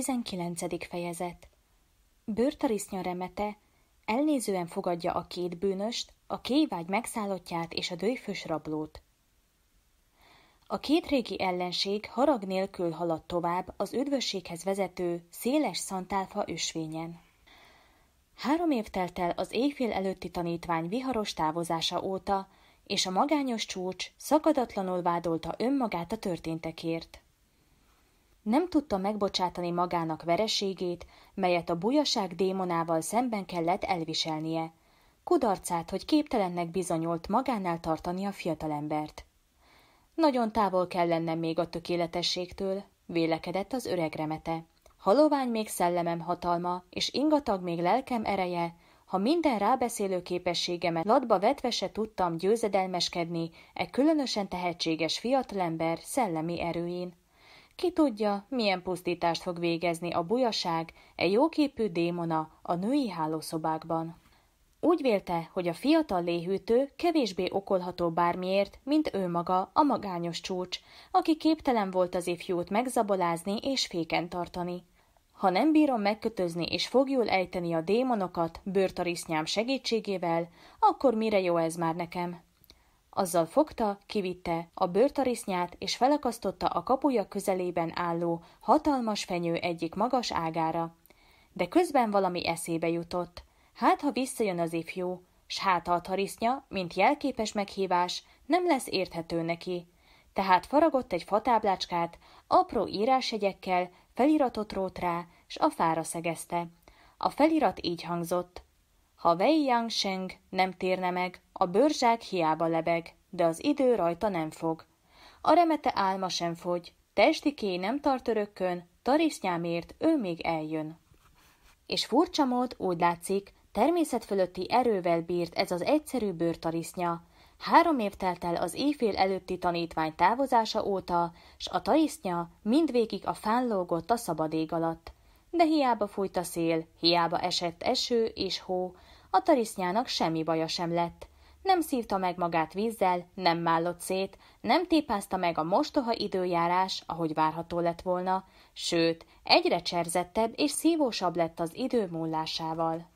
19. fejezet Bőrtarisznya remete elnézően fogadja a két bűnöst, a kévágy megszállottját és a dőfös rablót. A két régi ellenség harag nélkül halad tovább az üdvösséghez vezető széles szantálfa ösvényen. Három év telt el az éjfél előtti tanítvány viharos távozása óta, és a magányos csúcs szakadatlanul vádolta önmagát a történtekért. Nem tudta megbocsátani magának vereségét, melyet a bujaság démonával szemben kellett elviselnie. Kudarcát, hogy képtelennek bizonyult magánál tartani a fiatalembert. Nagyon távol kell lennem még a tökéletességtől, vélekedett az öreg remete. Halovány még szellemem hatalma, és ingatag még lelkem ereje, ha minden rábeszélő képességemet latba vetve se tudtam győzedelmeskedni e különösen tehetséges fiatalember szellemi erőin. Ki tudja, milyen pusztítást fog végezni a bujaság, e jóképű démona a női hálószobákban. Úgy vélte, hogy a fiatal léhűtő kevésbé okolható bármiért, mint ő maga, a magányos csúcs, aki képtelen volt az ifjút megzabolázni és féken tartani. Ha nem bírom megkötözni és fogjul ejteni a démonokat bőrtarisznyám segítségével, akkor mire jó ez már nekem? Azzal fogta, kivitte a bőrtarisznyát, és felakasztotta a kapuja közelében álló, hatalmas fenyő egyik magas ágára. De közben valami eszébe jutott. Hát, ha visszajön az ifjú, s hát a tarisznya, mint jelképes meghívás, nem lesz érthető neki. Tehát faragott egy fatáblácskát, apró írásjegyekkel, feliratot rót rá, s a fára szegezte. A felirat így hangzott – ha Wei Yang Sheng nem térne meg, a bőrzsák hiába lebeg, de az idő rajta nem fog. A remete álma sem fogy, testi ké nem tart örökkön, tarisznyámért ő még eljön. És furcsa mód úgy látszik, természet fölötti erővel bírt ez az egyszerű bőrtarisznya. Három év telt el az éjfél előtti tanítvány távozása óta, s a tarisznya mindvégig a fán lógott a szabad ég alatt. De hiába fújt a szél, hiába esett eső és hó, a tarisznyának semmi baja sem lett. Nem szívta meg magát vízzel, nem mállott szét, nem tépázta meg a mostoha időjárás, ahogy várható lett volna, sőt, egyre cserzettebb és szívósabb lett az idő múlásával.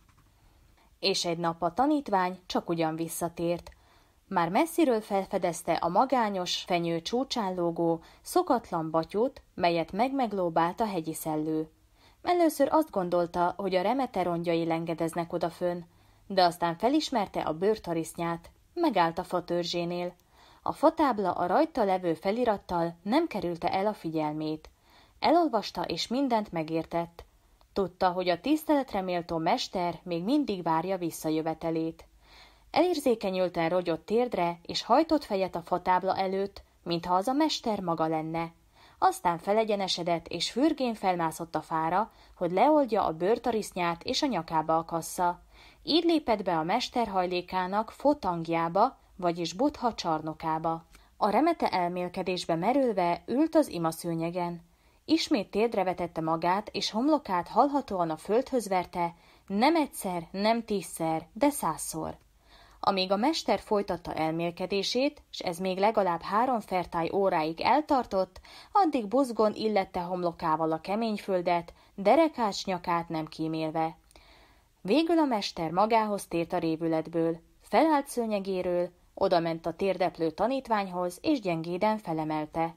És egy nap a tanítvány csak ugyan visszatért. Már messziről felfedezte a magányos, fenyő csúcsán lógó, szokatlan batyót, melyet megmeglóbált a hegyi szellő. Először azt gondolta, hogy a remete rongyai lengedeznek odafönn, de aztán felismerte a bőrtarisznyát, megállt a fatörzsénél. A fatábla a rajta levő felirattal nem kerülte el a figyelmét. Elolvasta és mindent megértett. Tudta, hogy a tiszteletre méltó mester még mindig várja visszajövetelét. Elérzékenyülten rogyott térdre, és hajtott fejet a fatábla előtt, mintha az a mester maga lenne. Aztán felegyenesedett, és fürgén felmászott a fára, hogy leoldja a bőrtarisznyát és a nyakába akassa. Így lépett be a mesterhajlékának fotangjába, vagyis butha csarnokába. A remete elmélkedésbe merülve ült az imaszőnyegen. Ismét térdre vetette magát, és homlokát halhatóan a földhöz verte, nem egyszer, nem tízszer, de százszor. Amíg a mester folytatta elmélkedését, és ez még legalább három fertály óráig eltartott, addig buzgon illette homlokával a kemény földet, derekács nyakát nem kímélve. Végül a mester magához tért a révületből, felállt szőnyegéről, odament a térdeplő tanítványhoz, és gyengéden felemelte.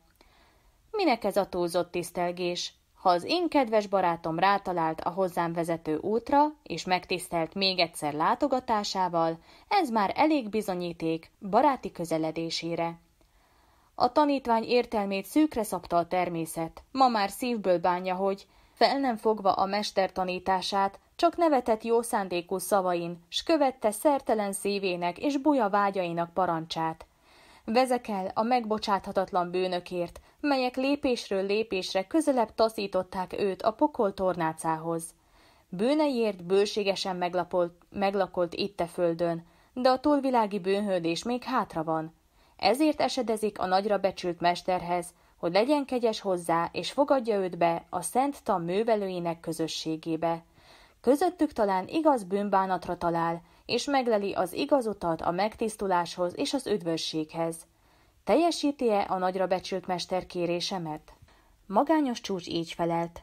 Minek ez a túlzott tisztelgés? Ha az én kedves barátom rátalált a hozzám vezető útra, és megtisztelt még egyszer látogatásával, ez már elég bizonyíték baráti közeledésére. A tanítvány értelmét szűkre szabta a természet, ma már szívből bánja, hogy fel nem fogva a mester tanítását, csak nevetett jó szándékú szavain, s követte szertelen szívének és buja vágyainak parancsát. Vezekel a megbocsáthatatlan bűnökért, melyek lépésről lépésre közelebb taszították őt a pokol tornácához. Bűneiért bőségesen meglapolt, meglakolt itt a földön, de a túlvilági bűnhődés még hátra van. Ezért esedezik a nagyra becsült mesterhez, hogy legyen kegyes hozzá, és fogadja őt be a Szent Tam művelőinek közösségébe. Közöttük talán igaz bűnbánatra talál, és megleli az igaz utat a megtisztuláshoz és az üdvösséghez. Teljesíti-e a nagyra becsült mester kérésemet? Magányos csúcs így felelt.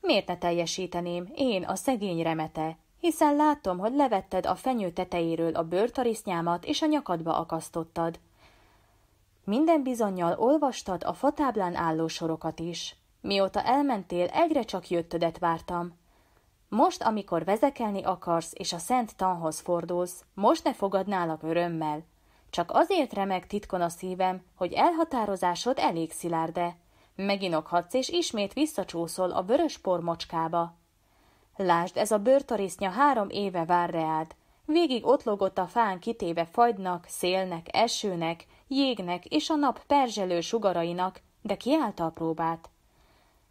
Miért ne teljesíteném, én a szegény remete, hiszen látom, hogy levetted a fenyő tetejéről a bőrtarisznyámat és a nyakadba akasztottad. Minden bizonyal olvastad a fatáblán álló sorokat is. Mióta elmentél, egyre csak jöttödet vártam. Most, amikor vezekelni akarsz és a szent tanhoz fordulsz, most ne fogadnálak örömmel. Csak azért remeg titkon a szívem, hogy elhatározásod elég szilárde. Meginokhatsz és ismét visszacsúszol a vörös pormocskába. Lásd, ez a bőrtarisznya három éve vár reád. Végig ott logott a fán kitéve fagynak, szélnek, esőnek, jégnek és a nap perzselő sugarainak, de kiállta a próbát.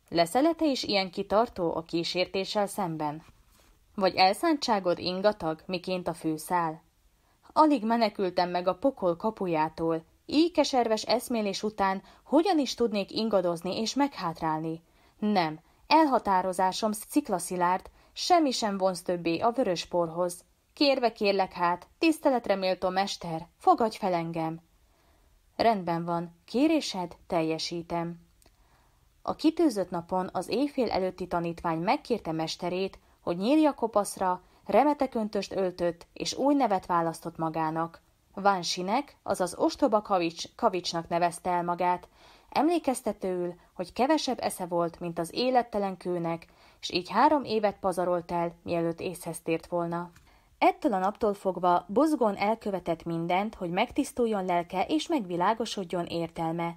Leszelete is ilyen kitartó a kísértéssel szemben? Vagy elszántságod ingatag, miként a főszál. Alig menekültem meg a pokol kapujától, így keserves eszmélés után hogyan is tudnék ingadozni és meghátrálni? Nem, elhatározásom sziklaszilárd, semmi sem vonz többé a vörös porhoz. Kérve kérlek hát, tiszteletre méltó mester, fogadj fel engem! Rendben van, kérésed teljesítem. A kitűzött napon az éjfél előtti tanítvány megkérte mesterét, hogy nyírja kopaszra, remeteköntöst öltött és új nevet választott magának. Vánsinek, azaz ostoba kavics, kavicsnak nevezte el magát, emlékeztetőül, hogy kevesebb esze volt, mint az élettelen kőnek, és így három évet pazarolt el, mielőtt észhez tért volna. Ettől a naptól fogva bozgón elkövetett mindent, hogy megtisztuljon lelke és megvilágosodjon értelme,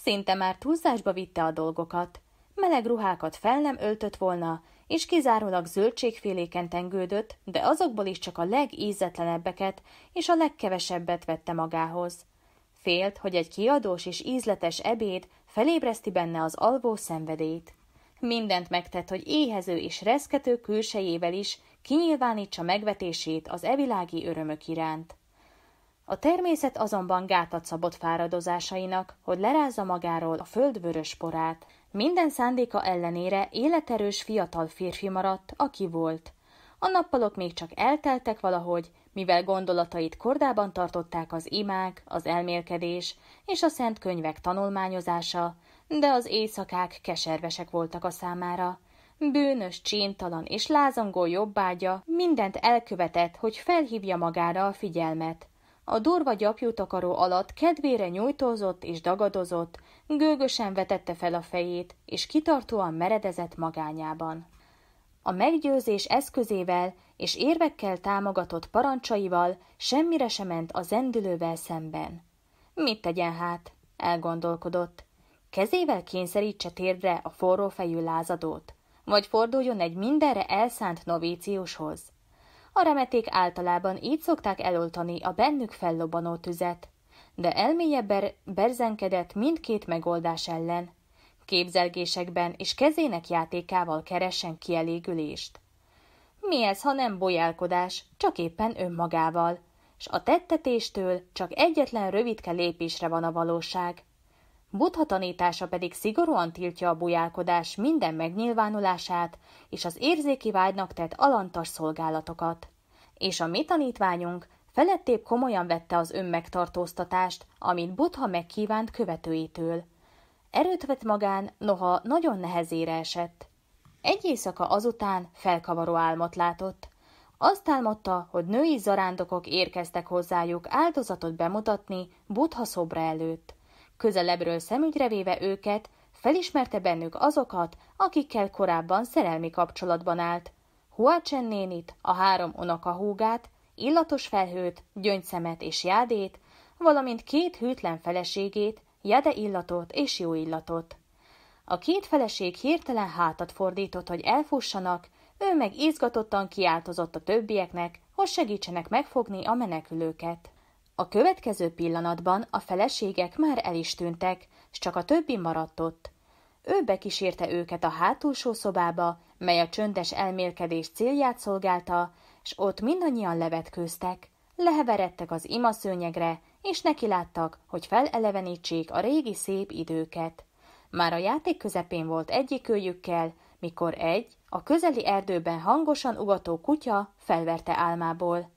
Szinte már túlzásba vitte a dolgokat. Meleg ruhákat fel nem öltött volna, és kizárólag zöldségféléken tengődött, de azokból is csak a legízetlenebbeket és a legkevesebbet vette magához. Félt, hogy egy kiadós és ízletes ebéd felébreszti benne az alvó szenvedélyt. Mindent megtett, hogy éhező és reszkető külsejével is kinyilvánítsa megvetését az evilági örömök iránt. A természet azonban gátat szabott fáradozásainak, hogy lerázza magáról a föld vörös porát. Minden szándéka ellenére életerős fiatal férfi maradt, aki volt. A nappalok még csak elteltek valahogy, mivel gondolatait kordában tartották az imák, az elmélkedés és a szent könyvek tanulmányozása, de az éjszakák keservesek voltak a számára. Bűnös, csíntalan és lázongó jobbágya mindent elkövetett, hogy felhívja magára a figyelmet. A durva gyapjútakaró alatt kedvére nyújtózott és dagadozott, gőgösen vetette fel a fejét, és kitartóan meredezett magányában. A meggyőzés eszközével és érvekkel támogatott parancsaival semmire sem ment a zendülővel szemben. Mit tegyen hát? elgondolkodott. Kezével kényszerítse térdre a forrófejű lázadót, vagy forduljon egy mindenre elszánt novíciushoz a remeték általában így szokták eloltani a bennük fellobbanó tüzet. De elmélyebben berzenkedett mindkét megoldás ellen. Képzelgésekben és kezének játékával keresen kielégülést. Mi ez, ha nem bolyálkodás, csak éppen önmagával, s a tettetéstől csak egyetlen rövidke lépésre van a valóság. Buddha tanítása pedig szigorúan tiltja a bujálkodás minden megnyilvánulását és az érzéki vágynak tett alantas szolgálatokat. És a mi tanítványunk felettébb komolyan vette az önmegtartóztatást, amit Buddha megkívánt követőitől. Erőt vett magán, noha nagyon nehezére esett. Egy éjszaka azután felkavaró álmot látott. Azt álmodta, hogy női zarándokok érkeztek hozzájuk áldozatot bemutatni Buddha szobra előtt. Közelebbről szemügyre véve őket, felismerte bennük azokat, akikkel korábban szerelmi kapcsolatban állt. Huacsen nénit, a három unokahúgát, illatos felhőt, gyöngyszemet és jádét, valamint két hűtlen feleségét, jede illatot és jó illatot. A két feleség hirtelen hátat fordított, hogy elfussanak, ő meg izgatottan kiáltozott a többieknek, hogy segítsenek megfogni a menekülőket. A következő pillanatban a feleségek már el is tűntek, s csak a többi maradt ott. Ő bekísérte őket a hátulsó szobába, mely a csöndes elmélkedés célját szolgálta, s ott mindannyian levetkőztek, leheveredtek az imaszőnyegre, és nekiláttak, hogy felelevenítsék a régi szép időket. Már a játék közepén volt egyik őjükkel, mikor egy, a közeli erdőben hangosan ugató kutya felverte álmából.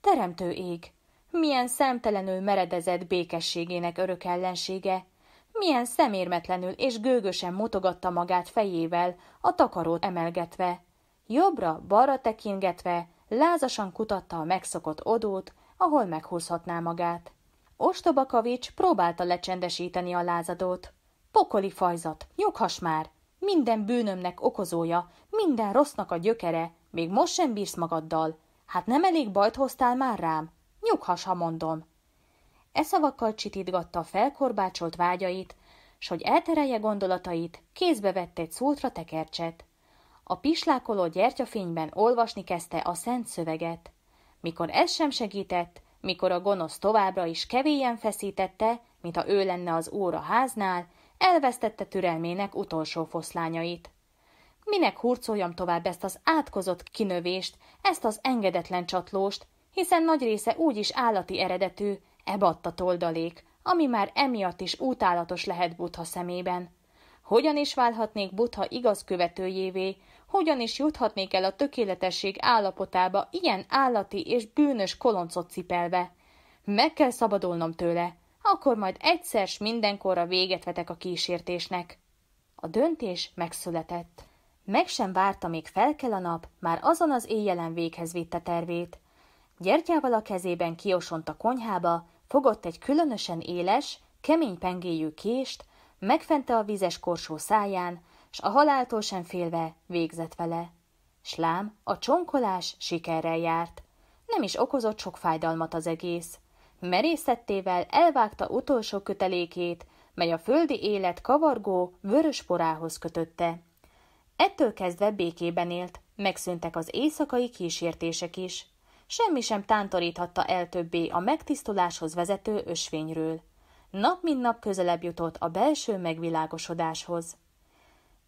Teremtő ég, milyen szemtelenül meredezett békességének örök ellensége, milyen szemérmetlenül és gőgösen mutogatta magát fejével, a takarót emelgetve. Jobbra-balra tekingetve, lázasan kutatta a megszokott odót, ahol meghúzhatná magát. Ostobakavics próbálta lecsendesíteni a lázadót. Pokoli fajzat, nyughass már! Minden bűnömnek okozója, minden rossznak a gyökere, még most sem bírsz magaddal. Hát nem elég bajt hoztál már rám? Nyughas, ha mondom. E szavakkal csitítgatta a felkorbácsolt vágyait, s hogy elterelje gondolatait, kézbe vette egy szultra tekercset. A pislákoló gyertyafényben olvasni kezdte a szent szöveget. Mikor ez sem segített, mikor a gonosz továbbra is kevélyen feszítette, mint ha ő lenne az óra háznál, elvesztette türelmének utolsó foszlányait. Minek hurcoljam tovább ezt az átkozott kinövést, ezt az engedetlen csatlóst, hiszen nagy része úgy is állati eredetű, ebatta toldalék, ami már emiatt is utálatos lehet Butha szemében. Hogyan is válhatnék butha igaz követőjévé, hogyan is juthatnék el a tökéletesség állapotába ilyen állati és bűnös koloncot cipelve? Meg kell szabadulnom tőle, akkor majd egyszer s mindenkorra véget vetek a kísértésnek. A döntés megszületett. Meg sem várta, még fel kell a nap, már azon az éjjelen véghez vitte tervét. Gyertyával a kezében kiosont a konyhába, fogott egy különösen éles, kemény pengéjű kést, megfente a vizes korsó száján, s a haláltól sem félve végzett vele. Slám, a csonkolás sikerrel járt. Nem is okozott sok fájdalmat az egész. Merészettével elvágta utolsó kötelékét, mely a földi élet kavargó, vörös porához kötötte. Ettől kezdve békében élt, megszűntek az éjszakai kísértések is semmi sem tántoríthatta el többé a megtisztuláshoz vezető ösvényről. Nap mint nap közelebb jutott a belső megvilágosodáshoz.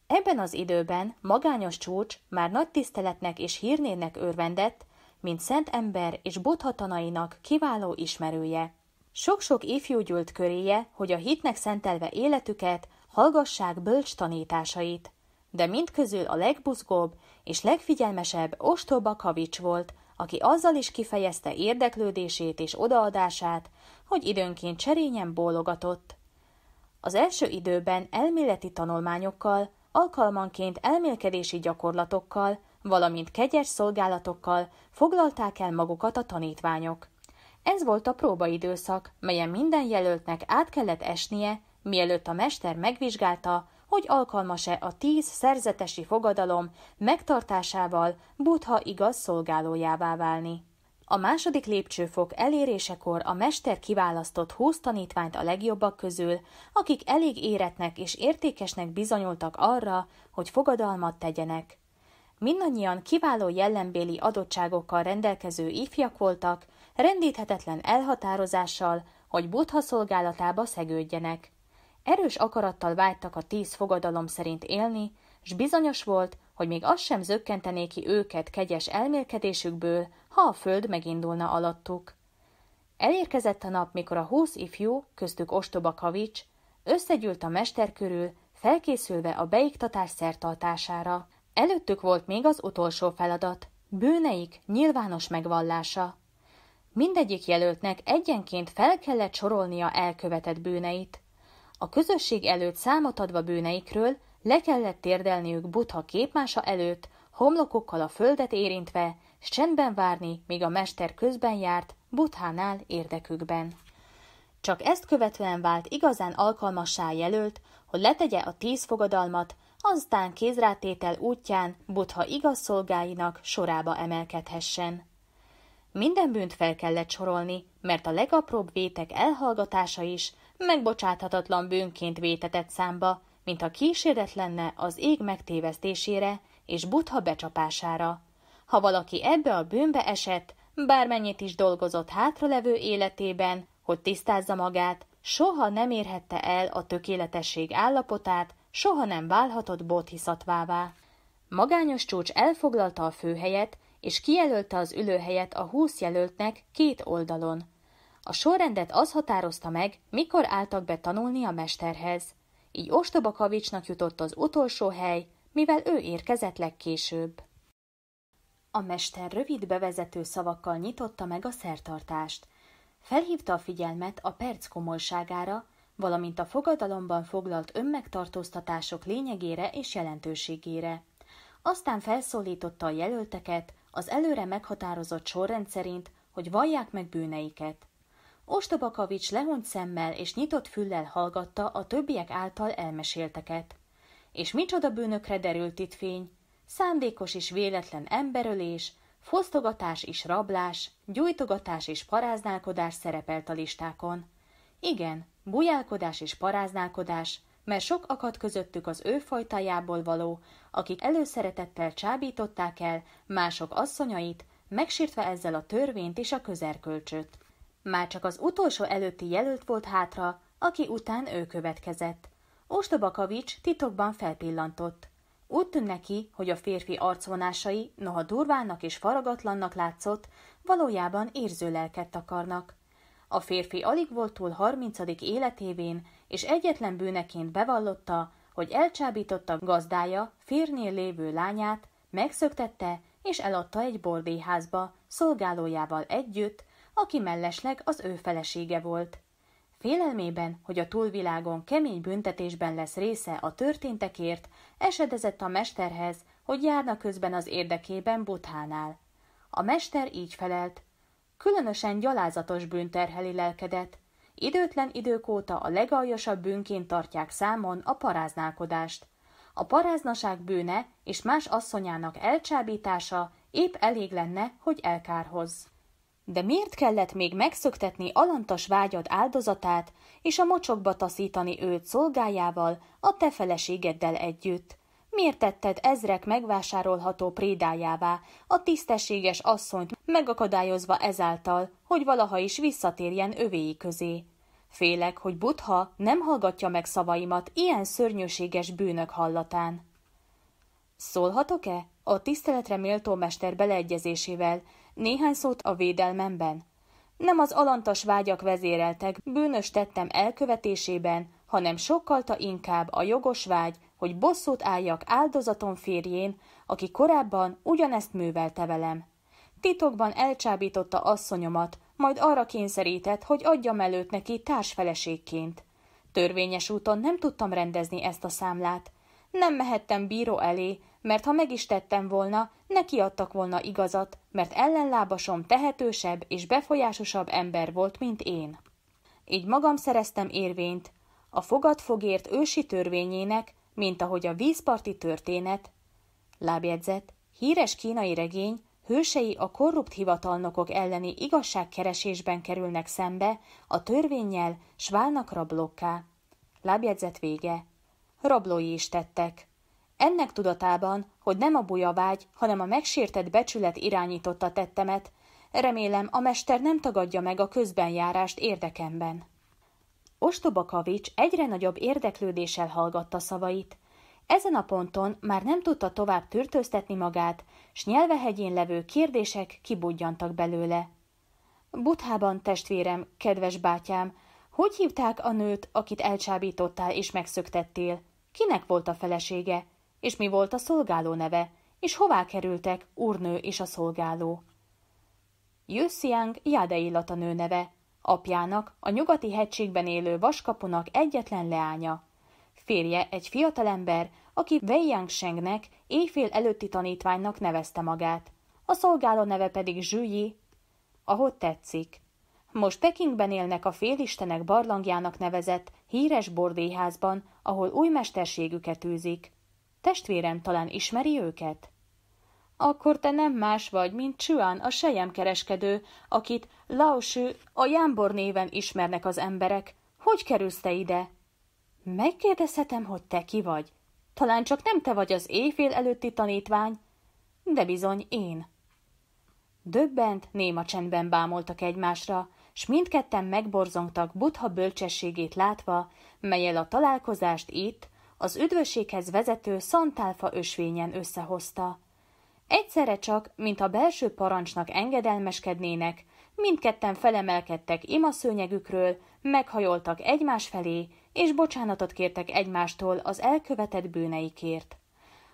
Ebben az időben magányos csúcs már nagy tiszteletnek és hírnének örvendett, mint szent ember és bothatanainak kiváló ismerője. Sok-sok ifjú gyűlt köréje, hogy a hitnek szentelve életüket hallgassák bölcs tanításait. De mindközül a legbuzgóbb és legfigyelmesebb ostoba kavics volt, aki azzal is kifejezte érdeklődését és odaadását, hogy időnként cserényen bólogatott. Az első időben elméleti tanulmányokkal, alkalmanként elmélkedési gyakorlatokkal, valamint kegyes szolgálatokkal foglalták el magukat a tanítványok. Ez volt a próbaidőszak, melyen minden jelöltnek át kellett esnie, mielőtt a mester megvizsgálta, hogy alkalmas-e a tíz szerzetesi fogadalom megtartásával Buddha igaz szolgálójává válni. A második lépcsőfok elérésekor a mester kiválasztott húsz tanítványt a legjobbak közül, akik elég éretnek és értékesnek bizonyultak arra, hogy fogadalmat tegyenek. Mindannyian kiváló jellembéli adottságokkal rendelkező ifjak voltak, rendíthetetlen elhatározással, hogy buddha szolgálatába szegődjenek. Erős akarattal vágytak a tíz fogadalom szerint élni, s bizonyos volt, hogy még az sem zökkentené ki őket kegyes elmélkedésükből, ha a föld megindulna alattuk. Elérkezett a nap, mikor a húsz ifjú, köztük ostoba kavics, összegyűlt a mester körül, felkészülve a beiktatás szertartására. Előttük volt még az utolsó feladat, bűneik nyilvános megvallása. Mindegyik jelöltnek egyenként fel kellett sorolnia elkövetett bűneit. A közösség előtt számot adva bűneikről le kellett térdelniük Butha képmása előtt, homlokokkal a földet érintve, s csendben várni, míg a mester közben járt, Buthánál érdekükben. Csak ezt követően vált igazán alkalmassá jelölt, hogy letegye a tíz fogadalmat, aztán kézrátétel útján Butha igaz szolgáinak sorába emelkedhessen. Minden bűnt fel kellett sorolni, mert a legapróbb vétek elhallgatása is megbocsáthatatlan bűnként vétetett számba, mintha kísérlet lenne az ég megtévesztésére és butha becsapására. Ha valaki ebbe a bűnbe esett, bármennyit is dolgozott hátralevő életében, hogy tisztázza magát, soha nem érhette el a tökéletesség állapotát, soha nem válhatott bodhiszatvává. Magányos csúcs elfoglalta a főhelyet, és kijelölte az ülőhelyet a húsz jelöltnek két oldalon. A sorrendet az határozta meg, mikor álltak be tanulni a mesterhez. Így Ostoba Kavicsnak jutott az utolsó hely, mivel ő érkezett legkésőbb. A mester rövid bevezető szavakkal nyitotta meg a szertartást. Felhívta a figyelmet a perc komolyságára, valamint a fogadalomban foglalt önmegtartóztatások lényegére és jelentőségére. Aztán felszólította a jelölteket az előre meghatározott sorrend szerint, hogy vallják meg bűneiket. Ostobakavics lehont szemmel és nyitott füllel hallgatta a többiek által elmesélteket. És micsoda bűnökre derült itt fény, szándékos és véletlen emberölés, fosztogatás és rablás, gyújtogatás és paráználkodás szerepelt a listákon. Igen, bujálkodás és paráználkodás, mert sok akadt közöttük az ő fajtájából való, akik előszeretettel csábították el mások asszonyait, megsírtve ezzel a törvényt és a közerkölcsöt. Már csak az utolsó előtti jelölt volt hátra, aki után ő következett. Ostoba Kavics titokban felpillantott. Úgy tűnt neki, hogy a férfi arcvonásai, noha durvának és faragatlannak látszott, valójában érző lelket takarnak. A férfi alig volt túl harmincadik életévén, és egyetlen bűneként bevallotta, hogy elcsábította gazdája, férnél lévő lányát, megszöktette és eladta egy bordéházba, szolgálójával együtt, aki mellesleg az ő felesége volt. Félelmében, hogy a túlvilágon kemény büntetésben lesz része a történtekért, esedezett a mesterhez, hogy járna közben az érdekében Buthánál. A mester így felelt. Különösen gyalázatos bűnterheli lelkedet. Időtlen idők óta a legaljasabb bűnként tartják számon a paráználkodást. A paráznaság bűne és más asszonyának elcsábítása épp elég lenne, hogy elkárhoz. De miért kellett még megszöktetni alantas vágyad áldozatát, és a mocsokba taszítani őt szolgájával, a te feleségeddel együtt? Miért tetted ezrek megvásárolható prédájává, a tisztességes asszonyt megakadályozva ezáltal, hogy valaha is visszatérjen övéi közé? Félek, hogy Butha nem hallgatja meg szavaimat ilyen szörnyűséges bűnök hallatán. Szólhatok-e? A tiszteletre méltó mester beleegyezésével, néhány szót a védelmemben. Nem az alantas vágyak vezéreltek bűnös tettem elkövetésében, hanem sokkalta inkább a jogos vágy, hogy bosszút álljak áldozaton férjén, aki korábban ugyanezt művelte velem. Titokban elcsábította asszonyomat, majd arra kényszerített, hogy adjam előtt neki társfeleségként. Törvényes úton nem tudtam rendezni ezt a számlát. Nem mehettem bíró elé, mert ha meg is tettem volna, neki adtak volna igazat, mert ellenlábasom tehetősebb és befolyásosabb ember volt, mint én. Így magam szereztem érvényt, a fogért ősi törvényének, mint ahogy a vízparti történet, lábjegyzett, híres kínai regény, hősei a korrupt hivatalnokok elleni igazságkeresésben kerülnek szembe a törvényel, s válnak rablokká. vége. Rablói is tettek. Ennek tudatában, hogy nem a bujavágy, hanem a megsértett becsület irányította tettemet, remélem a mester nem tagadja meg a közbenjárást érdekemben. Ostoba Kavics egyre nagyobb érdeklődéssel hallgatta szavait. Ezen a ponton már nem tudta tovább törtőztetni magát, s nyelvehegyén levő kérdések kibudjantak belőle. Buthában, testvérem, kedves bátyám, hogy hívták a nőt, akit elcsábítottál és megszöktettél? Kinek volt a felesége? És mi volt a szolgáló neve? És hová kerültek úrnő és a szolgáló? Jössziánk Jade illata nő neve, apjának, a nyugati hegységben élő vaskapunak egyetlen leánya. Férje egy fiatalember, aki Wei Yangshengnek, éjfél előtti tanítványnak nevezte magát. A szolgáló neve pedig Zsüyi, ahogy tetszik. Most Pekingben élnek a félistenek barlangjának nevezett híres bordéházban, ahol új mesterségüket űzik. Testvérem talán ismeri őket? Akkor te nem más vagy, mint Chuan, a kereskedő, akit Laosű, a Jámbor néven ismernek az emberek. Hogy kerülsz te ide? Megkérdezhetem, hogy te ki vagy. Talán csak nem te vagy az éjfél előtti tanítvány, de bizony én. Döbbent, néma csendben bámoltak egymásra, s mindketten megborzongtak Butha bölcsességét látva, melyel a találkozást itt, az üdvösséghez vezető szantálfa ösvényen összehozta. Egyszerre csak, mint a belső parancsnak engedelmeskednének, mindketten felemelkedtek imaszőnyegükről, meghajoltak egymás felé, és bocsánatot kértek egymástól az elkövetett bűneikért.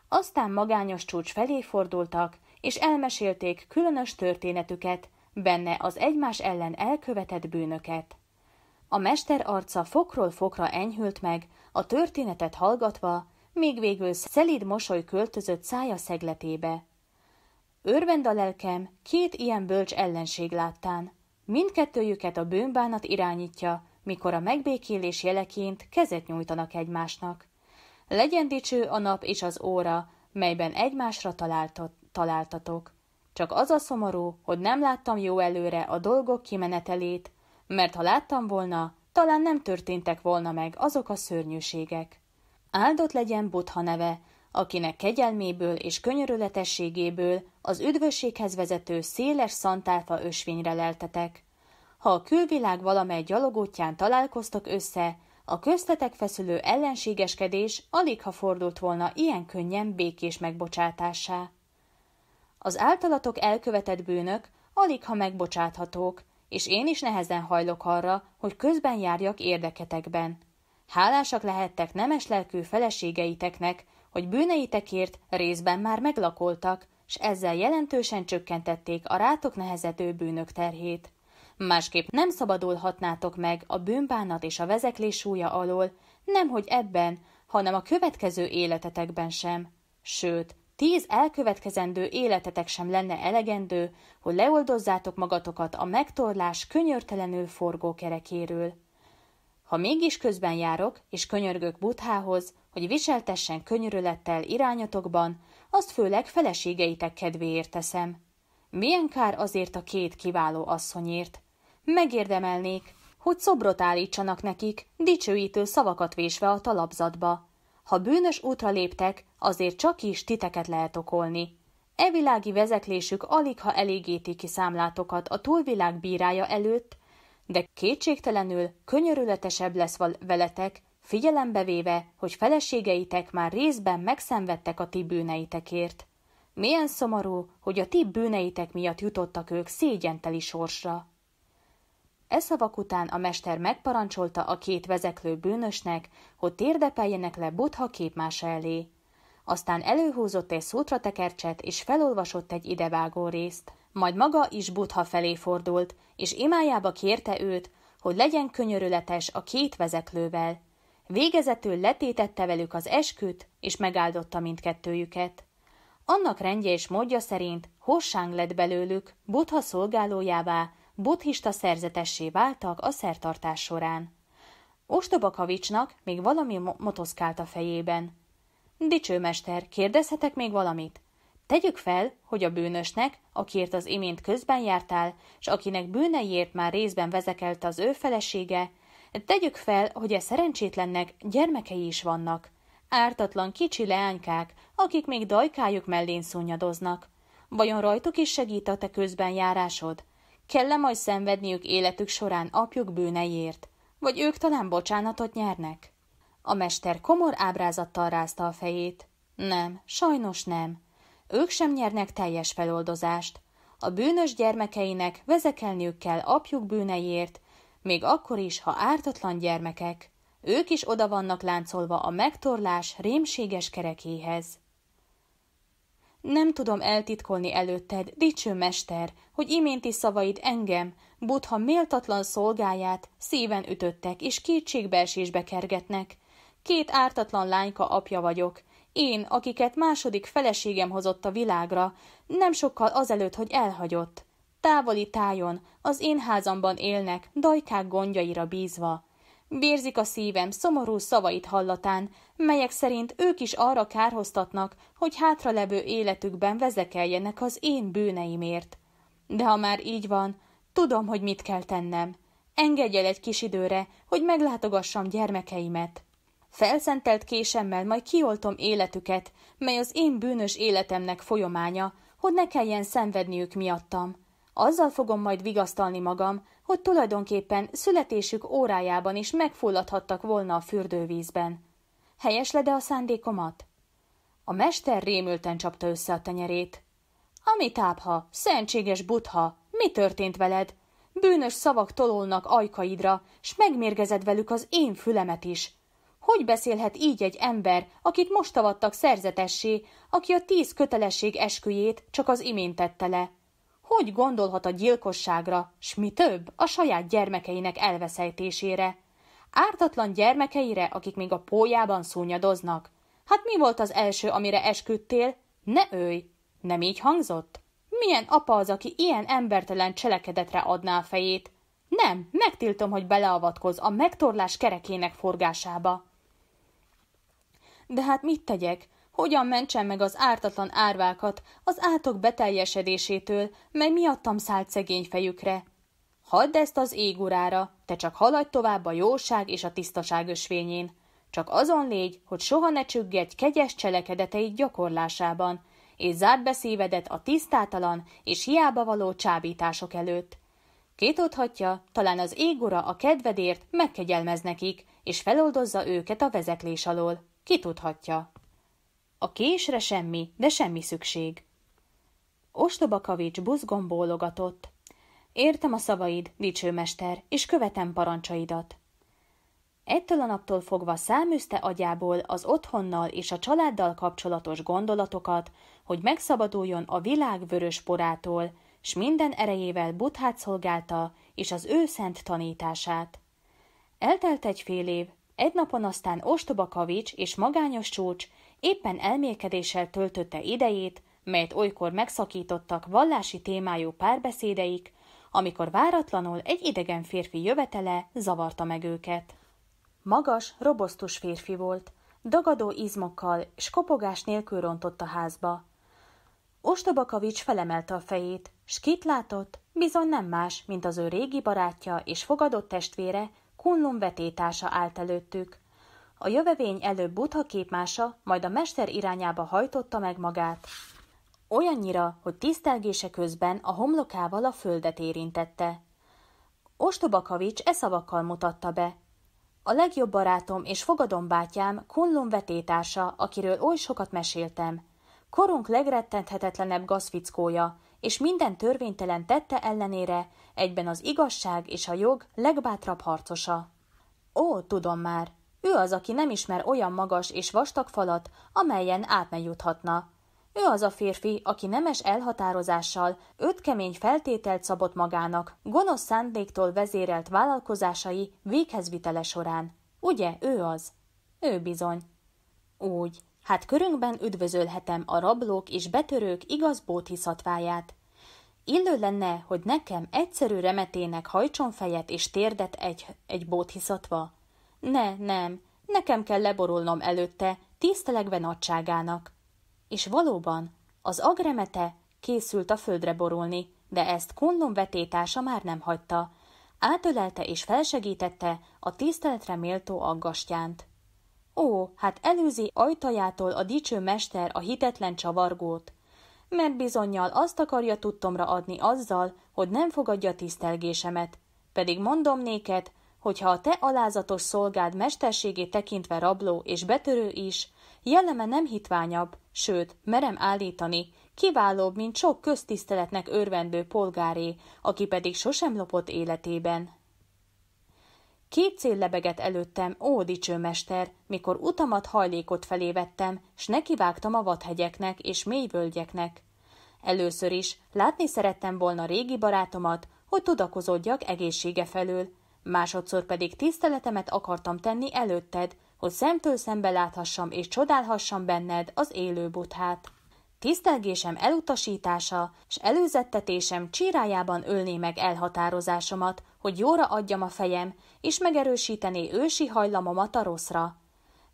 Aztán magányos csúcs felé fordultak, és elmesélték különös történetüket, benne az egymás ellen elkövetett bűnöket. A mester arca fokról fokra enyhült meg, a történetet hallgatva, még végül szelíd mosoly költözött szája szegletébe. Örvend a lelkem két ilyen bölcs ellenség láttán. Mindkettőjüket a bűnbánat irányítja, mikor a megbékélés jeleként kezet nyújtanak egymásnak. Legyen dicső a nap és az óra, melyben egymásra találtat, találtatok. Csak az a szomorú, hogy nem láttam jó előre a dolgok kimenetelét, mert ha láttam volna, talán nem történtek volna meg azok a szörnyűségek. Áldott legyen Butha neve, akinek kegyelméből és könyörületességéből az üdvösséghez vezető széles szantálfa ösvényre leltetek. Ha a külvilág valamely gyalogótján találkoztak össze, a köztetek feszülő ellenségeskedés alig ha fordult volna ilyen könnyen békés megbocsátássá. Az általatok elkövetett bűnök alig ha megbocsáthatók, és én is nehezen hajlok arra, hogy közben járjak érdeketekben. Hálásak lehettek nemes lelkű feleségeiteknek, hogy bűneitekért részben már meglakoltak, s ezzel jelentősen csökkentették a rátok nehezető bűnök terhét. Másképp nem szabadulhatnátok meg a bűnbánat és a vezeklés súlya alól, nemhogy ebben, hanem a következő életetekben sem. Sőt, Tíz elkövetkezendő életetek sem lenne elegendő, hogy leoldozzátok magatokat a megtorlás könyörtelenül forgó kerekéről. Ha mégis közben járok, és könyörgök Buthához, hogy viseltessen könyörülettel irányatokban, azt főleg feleségeitek kedvéért teszem. Milyen kár azért a két kiváló asszonyért. Megérdemelnék, hogy szobrot állítsanak nekik, dicsőítő szavakat vésve a talapzatba, ha bűnös útra léptek, azért csak is titeket lehet okolni. E világi vezeklésük alig ha elégíti ki számlátokat a túlvilág bírája előtt, de kétségtelenül könyörületesebb lesz veletek, figyelembe véve, hogy feleségeitek már részben megszenvedtek a ti bűneitekért. Milyen szomorú, hogy a ti bűneitek miatt jutottak ők szégyenteli sorsra. E szavak után a mester megparancsolta a két vezeklő bűnösnek, hogy térdepeljenek le Buddha képmása elé. Aztán előhúzott egy szótratekercset és felolvasott egy idevágó részt. Majd maga is Buddha felé fordult, és imájába kérte őt, hogy legyen könyörületes a két vezeklővel. Végezetül letétette velük az esküt, és megáldotta mindkettőjüket. Annak rendje és módja szerint Hossáng lett belőlük, Buddha szolgálójává, buddhista szerzetessé váltak a szertartás során. Ostoba kavicsnak még valami motoszkált a fejében. Dicső mester, kérdezhetek még valamit? Tegyük fel, hogy a bűnösnek, akiért az imént közben jártál, és akinek bűneiért már részben vezekelte az ő felesége, tegyük fel, hogy e szerencsétlennek gyermekei is vannak. Ártatlan kicsi leánykák, akik még dajkájuk mellén szúnyadoznak. Vajon rajtuk is segít a te közben járásod? Kell-e majd szenvedniük életük során apjuk bűneiért, vagy ők talán bocsánatot nyernek? A mester komor ábrázattal rázta a fejét. Nem, sajnos nem. Ők sem nyernek teljes feloldozást. A bűnös gyermekeinek vezekelniük kell apjuk bűneiért, még akkor is, ha ártatlan gyermekek. Ők is oda vannak láncolva a megtorlás rémséges kerekéhez. Nem tudom eltitkolni előtted, dicső mester, hogy iménti szavaid engem, Butha méltatlan szolgáját szíven ütöttek és kétségbeesésbe kergetnek. Két ártatlan lányka apja vagyok. Én, akiket második feleségem hozott a világra, nem sokkal azelőtt, hogy elhagyott. Távoli tájon, az én házamban élnek, dajkák gondjaira bízva. Bérzik a szívem szomorú szavait hallatán, melyek szerint ők is arra kárhoztatnak, hogy hátralevő életükben vezekeljenek az én bűneimért. De ha már így van, tudom, hogy mit kell tennem. Engedj el egy kis időre, hogy meglátogassam gyermekeimet. Felszentelt késemmel majd kioltom életüket, mely az én bűnös életemnek folyománya, hogy ne kelljen szenvedniük miattam. Azzal fogom majd vigasztalni magam, hogy tulajdonképpen születésük órájában is megfulladhattak volna a fürdővízben. Helyeslede a szándékomat? A mester rémülten csapta össze a tenyerét. Ami tápha, szentséges butha, mi történt veled? Bűnös szavak tololnak ajkaidra, s megmérgezed velük az én fülemet is. Hogy beszélhet így egy ember, akit most avattak szerzetessé, aki a tíz kötelesség esküjét csak az imént tette le? Hogy gondolhat a gyilkosságra, s mi több, a saját gyermekeinek elveszejtésére? Ártatlan gyermekeire, akik még a pójában szúnyadoznak. Hát mi volt az első, amire esküdtél? Ne őj! Nem így hangzott? Milyen apa az, aki ilyen embertelen cselekedetre adná a fejét? Nem, megtiltom, hogy beleavatkoz a megtorlás kerekének forgásába. De hát mit tegyek? hogyan mentsen meg az ártatlan árvákat az átok beteljesedésétől, mely miattam szállt szegény fejükre. Hadd ezt az égurára, te csak haladj tovább a jóság és a tisztaság ösvényén. Csak azon légy, hogy soha ne csüggedj kegyes cselekedeteid gyakorlásában, és zárd be szívedet a tisztátalan és hiába való csábítások előtt. Kétodhatja, talán az ura a kedvedért megkegyelmez nekik, és feloldozza őket a vezeklés alól. Ki tudhatja? A késre semmi, de semmi szükség. Ostoba kavics buzgon bólogatott. Értem a szavaid, dicsőmester, és követem parancsaidat. Ettől a naptól fogva száműzte agyából az otthonnal és a családdal kapcsolatos gondolatokat, hogy megszabaduljon a világ vörös porától, s minden erejével buthát szolgálta, és az ő szent tanítását. Eltelt egy fél év, egy napon aztán ostoba kavics és magányos csúcs éppen elmélkedéssel töltötte idejét, melyet olykor megszakítottak vallási témájú párbeszédeik, amikor váratlanul egy idegen férfi jövetele zavarta meg őket. Magas, robosztus férfi volt, dagadó izmokkal és kopogás nélkül rontott a házba. Ostobakavics felemelte a fejét, s kit látott? Bizony nem más, mint az ő régi barátja és fogadott testvére, Kunlum vetétása állt előttük – a jövevény előbb butha képmása, majd a mester irányába hajtotta meg magát. Olyannyira, hogy tisztelgése közben a homlokával a földet érintette. Ostoba kavics e szavakkal mutatta be. A legjobb barátom és fogadom bátyám Kunlun vetétársa, akiről oly sokat meséltem. Korunk legrettenthetetlenebb gazfickója, és minden törvénytelen tette ellenére egyben az igazság és a jog legbátrabb harcosa. Ó, tudom már, ő az, aki nem ismer olyan magas és vastag falat, amelyen átmejuthatna. Ő az a férfi, aki nemes elhatározással öt kemény feltételt szabott magának, gonosz szándéktól vezérelt vállalkozásai véghezvitele során. Ugye, ő az? Ő bizony. Úgy, hát körünkben üdvözölhetem a rablók és betörők igaz bótiszatváját. Illő lenne, hogy nekem egyszerű remetének hajtson fejet és térdet egy, egy bóthiszatva. Ne, nem, nekem kell leborulnom előtte, tisztelegve nagyságának. És valóban, az agremete készült a földre borulni, de ezt Kunlun vetétása már nem hagyta. Átölelte és felsegítette a tiszteletre méltó aggastyánt. Ó, hát előzi ajtajától a dicső mester a hitetlen csavargót, mert bizonyal azt akarja tudtomra adni azzal, hogy nem fogadja tisztelgésemet, pedig mondom néked, hogyha a te alázatos szolgád mesterségét tekintve rabló és betörő is, jelleme nem hitványabb, sőt, merem állítani, kiválóbb, mint sok köztiszteletnek örvendő polgáré, aki pedig sosem lopott életében. Két cél lebegett előttem, ó mester, mikor utamat hajlékot felé vettem, s nekivágtam a vadhegyeknek és mélyvölgyeknek. Először is látni szerettem volna régi barátomat, hogy tudakozódjak egészsége felől, másodszor pedig tiszteletemet akartam tenni előtted, hogy szemtől szembe láthassam és csodálhassam benned az élő buthát. Tisztelgésem elutasítása és előzettetésem csírájában ölné meg elhatározásomat, hogy jóra adjam a fejem, és megerősítené ősi hajlamomat a rosszra.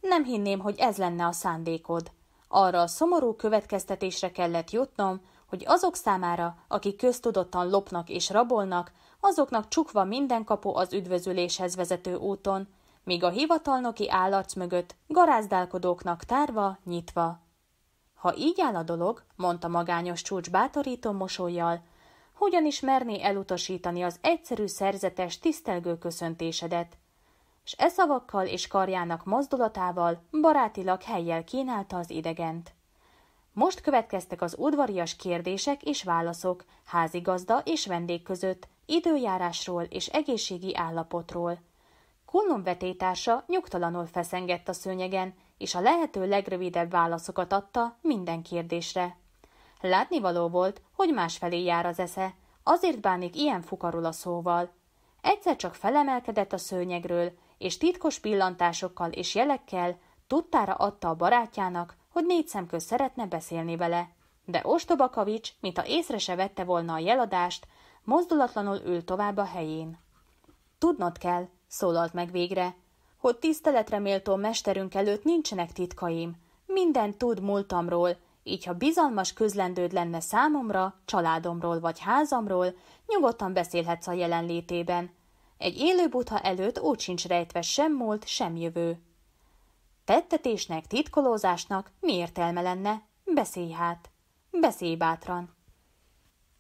Nem hinném, hogy ez lenne a szándékod. Arra a szomorú következtetésre kellett jutnom, hogy azok számára, akik köztudottan lopnak és rabolnak, azoknak csukva minden kapu az üdvözüléshez vezető úton, míg a hivatalnoki állarc mögött garázdálkodóknak tárva, nyitva. Ha így áll a dolog, mondta magányos csúcs bátorító mosolyjal, hogyan is merné elutasítani az egyszerű szerzetes tisztelgő köszöntésedet, s e szavakkal és karjának mozdulatával barátilag helyjel kínálta az idegent. Most következtek az udvarias kérdések és válaszok házigazda és vendég között, időjárásról és egészségi állapotról. Kullum vetétársa nyugtalanul feszengett a szőnyegen, és a lehető legrövidebb válaszokat adta minden kérdésre. Látnivaló volt, hogy másfelé jár az esze, azért bánik ilyen fukarul a szóval. Egyszer csak felemelkedett a szőnyegről, és titkos pillantásokkal és jelekkel tudtára adta a barátjának, hogy négy szemköz szeretne beszélni vele. De ostoba kavics, a észre se vette volna a jeladást, Mozdulatlanul ül tovább a helyén. Tudnod kell, szólalt meg végre, hogy tiszteletre méltó mesterünk előtt nincsenek titkaim. Minden tud múltamról, így ha bizalmas közlendőd lenne számomra, családomról vagy házamról, nyugodtan beszélhetsz a jelenlétében. Egy élő butha előtt úgy sincs rejtve sem múlt, sem jövő. Tettetésnek, titkolózásnak mi értelme lenne? Beszélj hát! Beszélj bátran!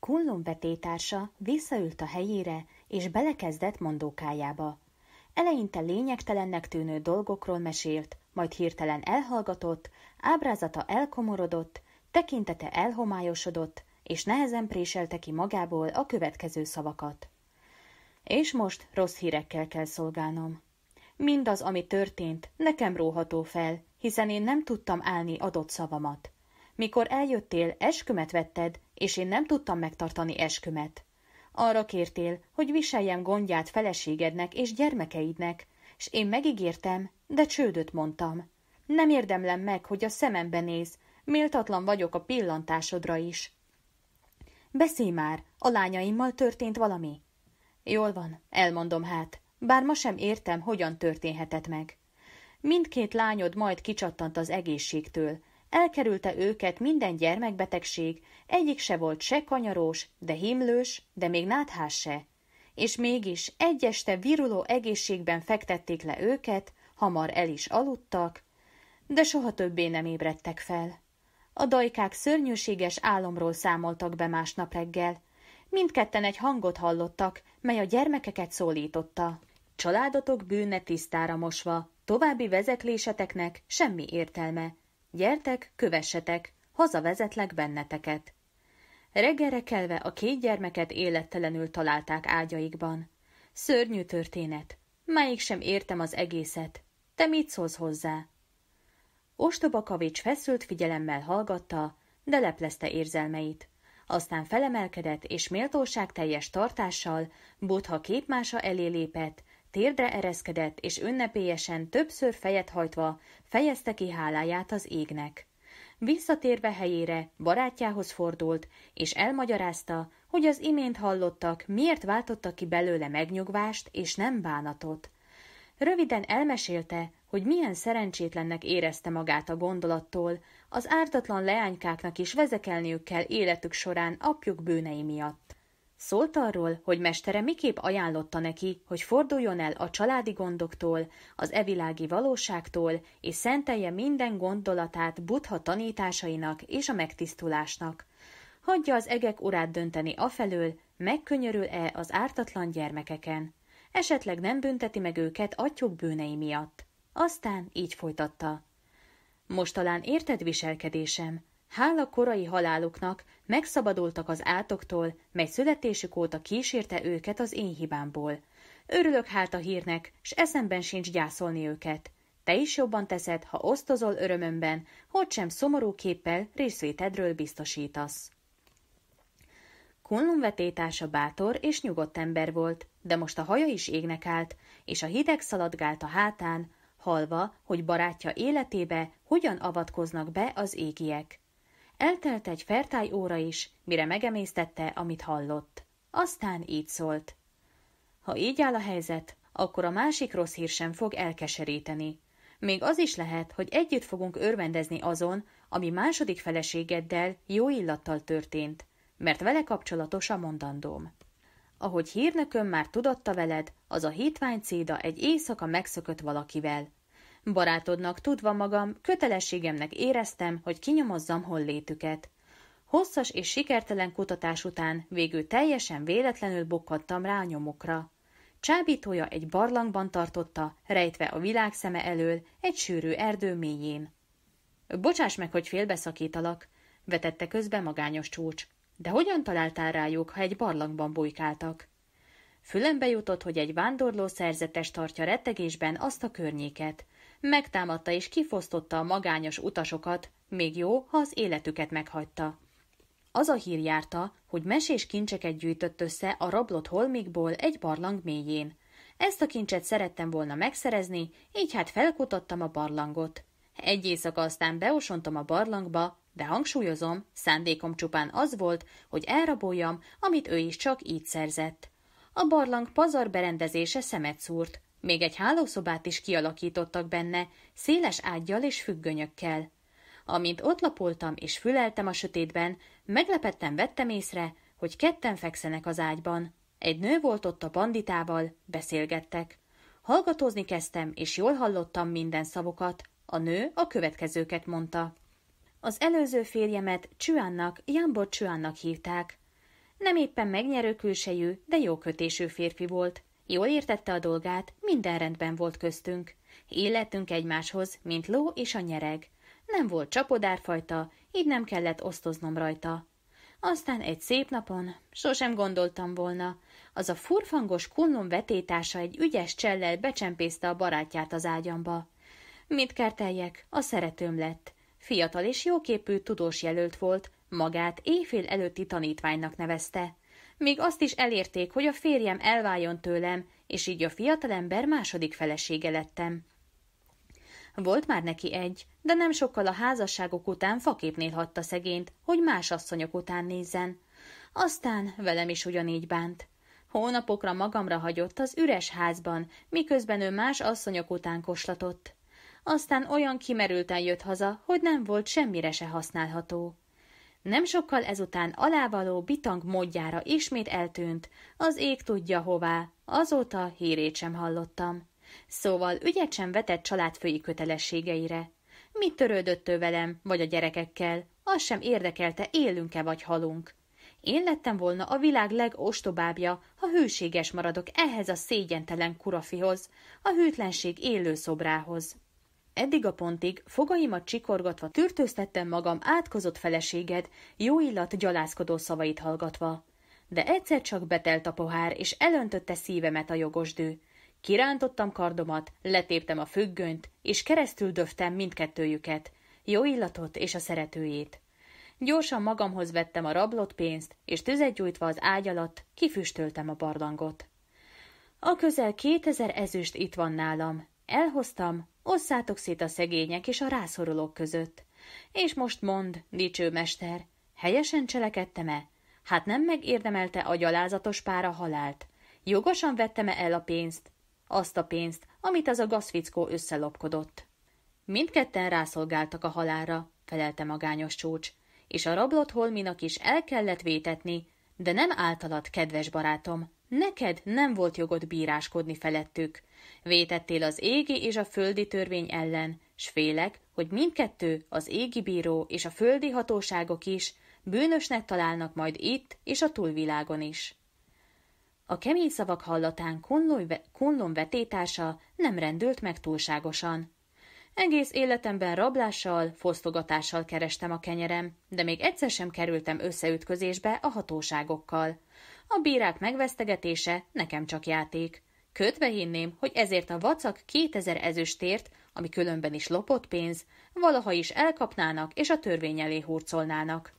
Kunlun vetétársa visszaült a helyére, és belekezdett mondókájába. Eleinte lényegtelennek tűnő dolgokról mesélt, majd hirtelen elhallgatott, ábrázata elkomorodott, tekintete elhomályosodott, és nehezen préselte ki magából a következő szavakat. És most rossz hírekkel kell szolgálnom. Mindaz, ami történt, nekem róható fel, hiszen én nem tudtam állni adott szavamat. Mikor eljöttél, eskümet vetted, és én nem tudtam megtartani eskümet. Arra kértél, hogy viseljem gondját feleségednek és gyermekeidnek, és én megígértem, de csődöt mondtam. Nem érdemlem meg, hogy a szemembe néz, méltatlan vagyok a pillantásodra is. Beszélj már, a lányaimmal történt valami. Jól van, elmondom hát, bár ma sem értem, hogyan történhetett meg. Mindkét lányod majd kicsattant az egészségtől, Elkerülte őket minden gyermekbetegség, egyik se volt se kanyarós, de himlős, de még náthás se. És mégis egy este viruló egészségben fektették le őket, hamar el is aludtak, de soha többé nem ébredtek fel. A dajkák szörnyűséges álomról számoltak be másnap reggel. Mindketten egy hangot hallottak, mely a gyermekeket szólította. Családotok bűne tisztára mosva, további vezetléseteknek semmi értelme. Gyertek, kövessetek, hazavezetlek benneteket. Reggelre kelve a két gyermeket élettelenül találták ágyaikban. Szörnyű történet. Máig sem értem az egészet. Te mit szólsz hozzá? Ostoba kavics feszült figyelemmel hallgatta, de leplezte érzelmeit. Aztán felemelkedett és méltóság teljes tartással butha képmása elé lépett, térdre ereszkedett, és ünnepélyesen többször fejet hajtva fejezte ki háláját az égnek. Visszatérve helyére, barátjához fordult, és elmagyarázta, hogy az imént hallottak, miért váltotta ki belőle megnyugvást és nem bánatot. Röviden elmesélte, hogy milyen szerencsétlennek érezte magát a gondolattól, az ártatlan leánykáknak is vezekelniük kell életük során apjuk bűnei miatt. Szólt arról, hogy mestere miképp ajánlotta neki, hogy forduljon el a családi gondoktól, az evilági valóságtól, és szentelje minden gondolatát Buddha tanításainak és a megtisztulásnak. Hagyja az egek urát dönteni afelől, megkönyörül-e az ártatlan gyermekeken. Esetleg nem bünteti meg őket atyuk bűnei miatt. Aztán így folytatta. Most talán érted viselkedésem, Hála korai haláluknak megszabadultak az átoktól, mely születésük óta kísérte őket az én hibámból. Örülök hát a hírnek, s eszemben sincs gyászolni őket. Te is jobban teszed, ha osztozol örömömben, hogy sem szomorú képpel részvétedről biztosítasz. Kunlun vetétása bátor és nyugodt ember volt, de most a haja is égnek állt, és a hideg szaladgált a hátán, halva, hogy barátja életébe hogyan avatkoznak be az égiek. Eltelt egy fertály óra is, mire megemésztette, amit hallott. Aztán így szólt. Ha így áll a helyzet, akkor a másik rossz hír sem fog elkeseríteni. Még az is lehet, hogy együtt fogunk örvendezni azon, ami második feleségeddel jó illattal történt, mert vele kapcsolatos a mondandóm. Ahogy hírnököm már tudatta veled, az a hétvány céda egy éjszaka megszökött valakivel, Barátodnak tudva magam, kötelességemnek éreztem, hogy kinyomozzam hollétüket. Hosszas és sikertelen kutatás után végül teljesen véletlenül bukkantam rá a nyomukra. Csábítója egy barlangban tartotta, rejtve a világ szeme elől, egy sűrű erdő mélyén. Bocsáss meg, hogy félbeszakítalak, vetette közbe magányos csúcs. De hogyan találtál rájuk, ha egy barlangban bujkáltak? Fülembe jutott, hogy egy vándorló szerzetes tartja rettegésben azt a környéket megtámadta és kifosztotta a magányos utasokat, még jó, ha az életüket meghagyta. Az a hír járta, hogy mesés kincseket gyűjtött össze a rablott holmikból egy barlang mélyén. Ezt a kincset szerettem volna megszerezni, így hát felkutattam a barlangot. Egy éjszaka aztán beosontam a barlangba, de hangsúlyozom, szándékom csupán az volt, hogy elraboljam, amit ő is csak így szerzett. A barlang pazar berendezése szemet szúrt. Még egy hálószobát is kialakítottak benne, széles ágyjal és függönyökkel. Amint ott lapoltam és füleltem a sötétben, meglepetten vettem észre, hogy ketten fekszenek az ágyban. Egy nő volt ott a banditával, beszélgettek. Hallgatózni kezdtem, és jól hallottam minden szavokat. A nő a következőket mondta. Az előző férjemet Csuánnak, Jambor Csuánnak hívták. Nem éppen megnyerő külsejű, de jó kötésű férfi volt. Jól értette a dolgát, minden rendben volt köztünk. Illettünk egymáshoz, mint ló és a nyereg. Nem volt csapodárfajta, így nem kellett osztoznom rajta. Aztán egy szép napon, sosem gondoltam volna, az a furfangos kunnum vetétása egy ügyes csellel becsempészte a barátját az ágyamba. Mit kerteljek, a szeretőm lett. Fiatal és jóképű tudós jelölt volt, magát éjfél előtti tanítványnak nevezte még azt is elérték, hogy a férjem elváljon tőlem, és így a fiatalember második felesége lettem. Volt már neki egy, de nem sokkal a házasságok után faképnél hagyta szegényt, hogy más asszonyok után nézzen. Aztán velem is ugyanígy bánt. Hónapokra magamra hagyott az üres házban, miközben ő más asszonyok után koslatott. Aztán olyan kimerülten jött haza, hogy nem volt semmire se használható. Nem sokkal ezután alávaló bitang módjára ismét eltűnt, az ég tudja hová, azóta hírét sem hallottam. Szóval ügyet sem vetett családfői kötelességeire. Mit törődött ő velem, vagy a gyerekekkel, az sem érdekelte, élünk-e vagy halunk. Én lettem volna a világ legostobábbja, ha hűséges maradok ehhez a szégyentelen kurafihoz, a hűtlenség élő szobrához. Eddig a pontig, fogaimat csikorgatva tűrtőztettem magam átkozott feleséged, jó illat gyalászkodó szavait hallgatva. De egyszer csak betelt a pohár, és elöntötte szívemet a jogosdő. Kirántottam kardomat, letéptem a függönyt, és keresztül döftem mindkettőjüket, jó illatot és a szeretőjét. Gyorsan magamhoz vettem a rablott pénzt, és tüzet gyújtva az ágy alatt kifüstöltem a barlangot. A közel kétezer ezüst itt van nálam, Elhoztam, osszátok szét a szegények és a rászorulók között. És most mond, dicső mester, helyesen cselekedtem-e? Hát nem megérdemelte a gyalázatos pára halált. Jogosan vettem-e el a pénzt? Azt a pénzt, amit az a gazvickó összelopkodott. Mindketten rászolgáltak a halára, felelte magányos csúcs, és a rablott holminak is el kellett vétetni, de nem általad, kedves barátom, Neked nem volt jogod bíráskodni felettük. Vétettél az égi és a földi törvény ellen, s félek, hogy mindkettő, az égi bíró és a földi hatóságok is bűnösnek találnak majd itt és a túlvilágon is. A kemény szavak hallatán Kunlon vetétása nem rendült meg túlságosan. Egész életemben rablással, fosztogatással kerestem a kenyerem, de még egyszer sem kerültem összeütközésbe a hatóságokkal. A bírák megvesztegetése nekem csak játék. Kötve hinném, hogy ezért a vacak 2000 ezüstért, ami különben is lopott pénz, valaha is elkapnának és a törvény elé hurcolnának.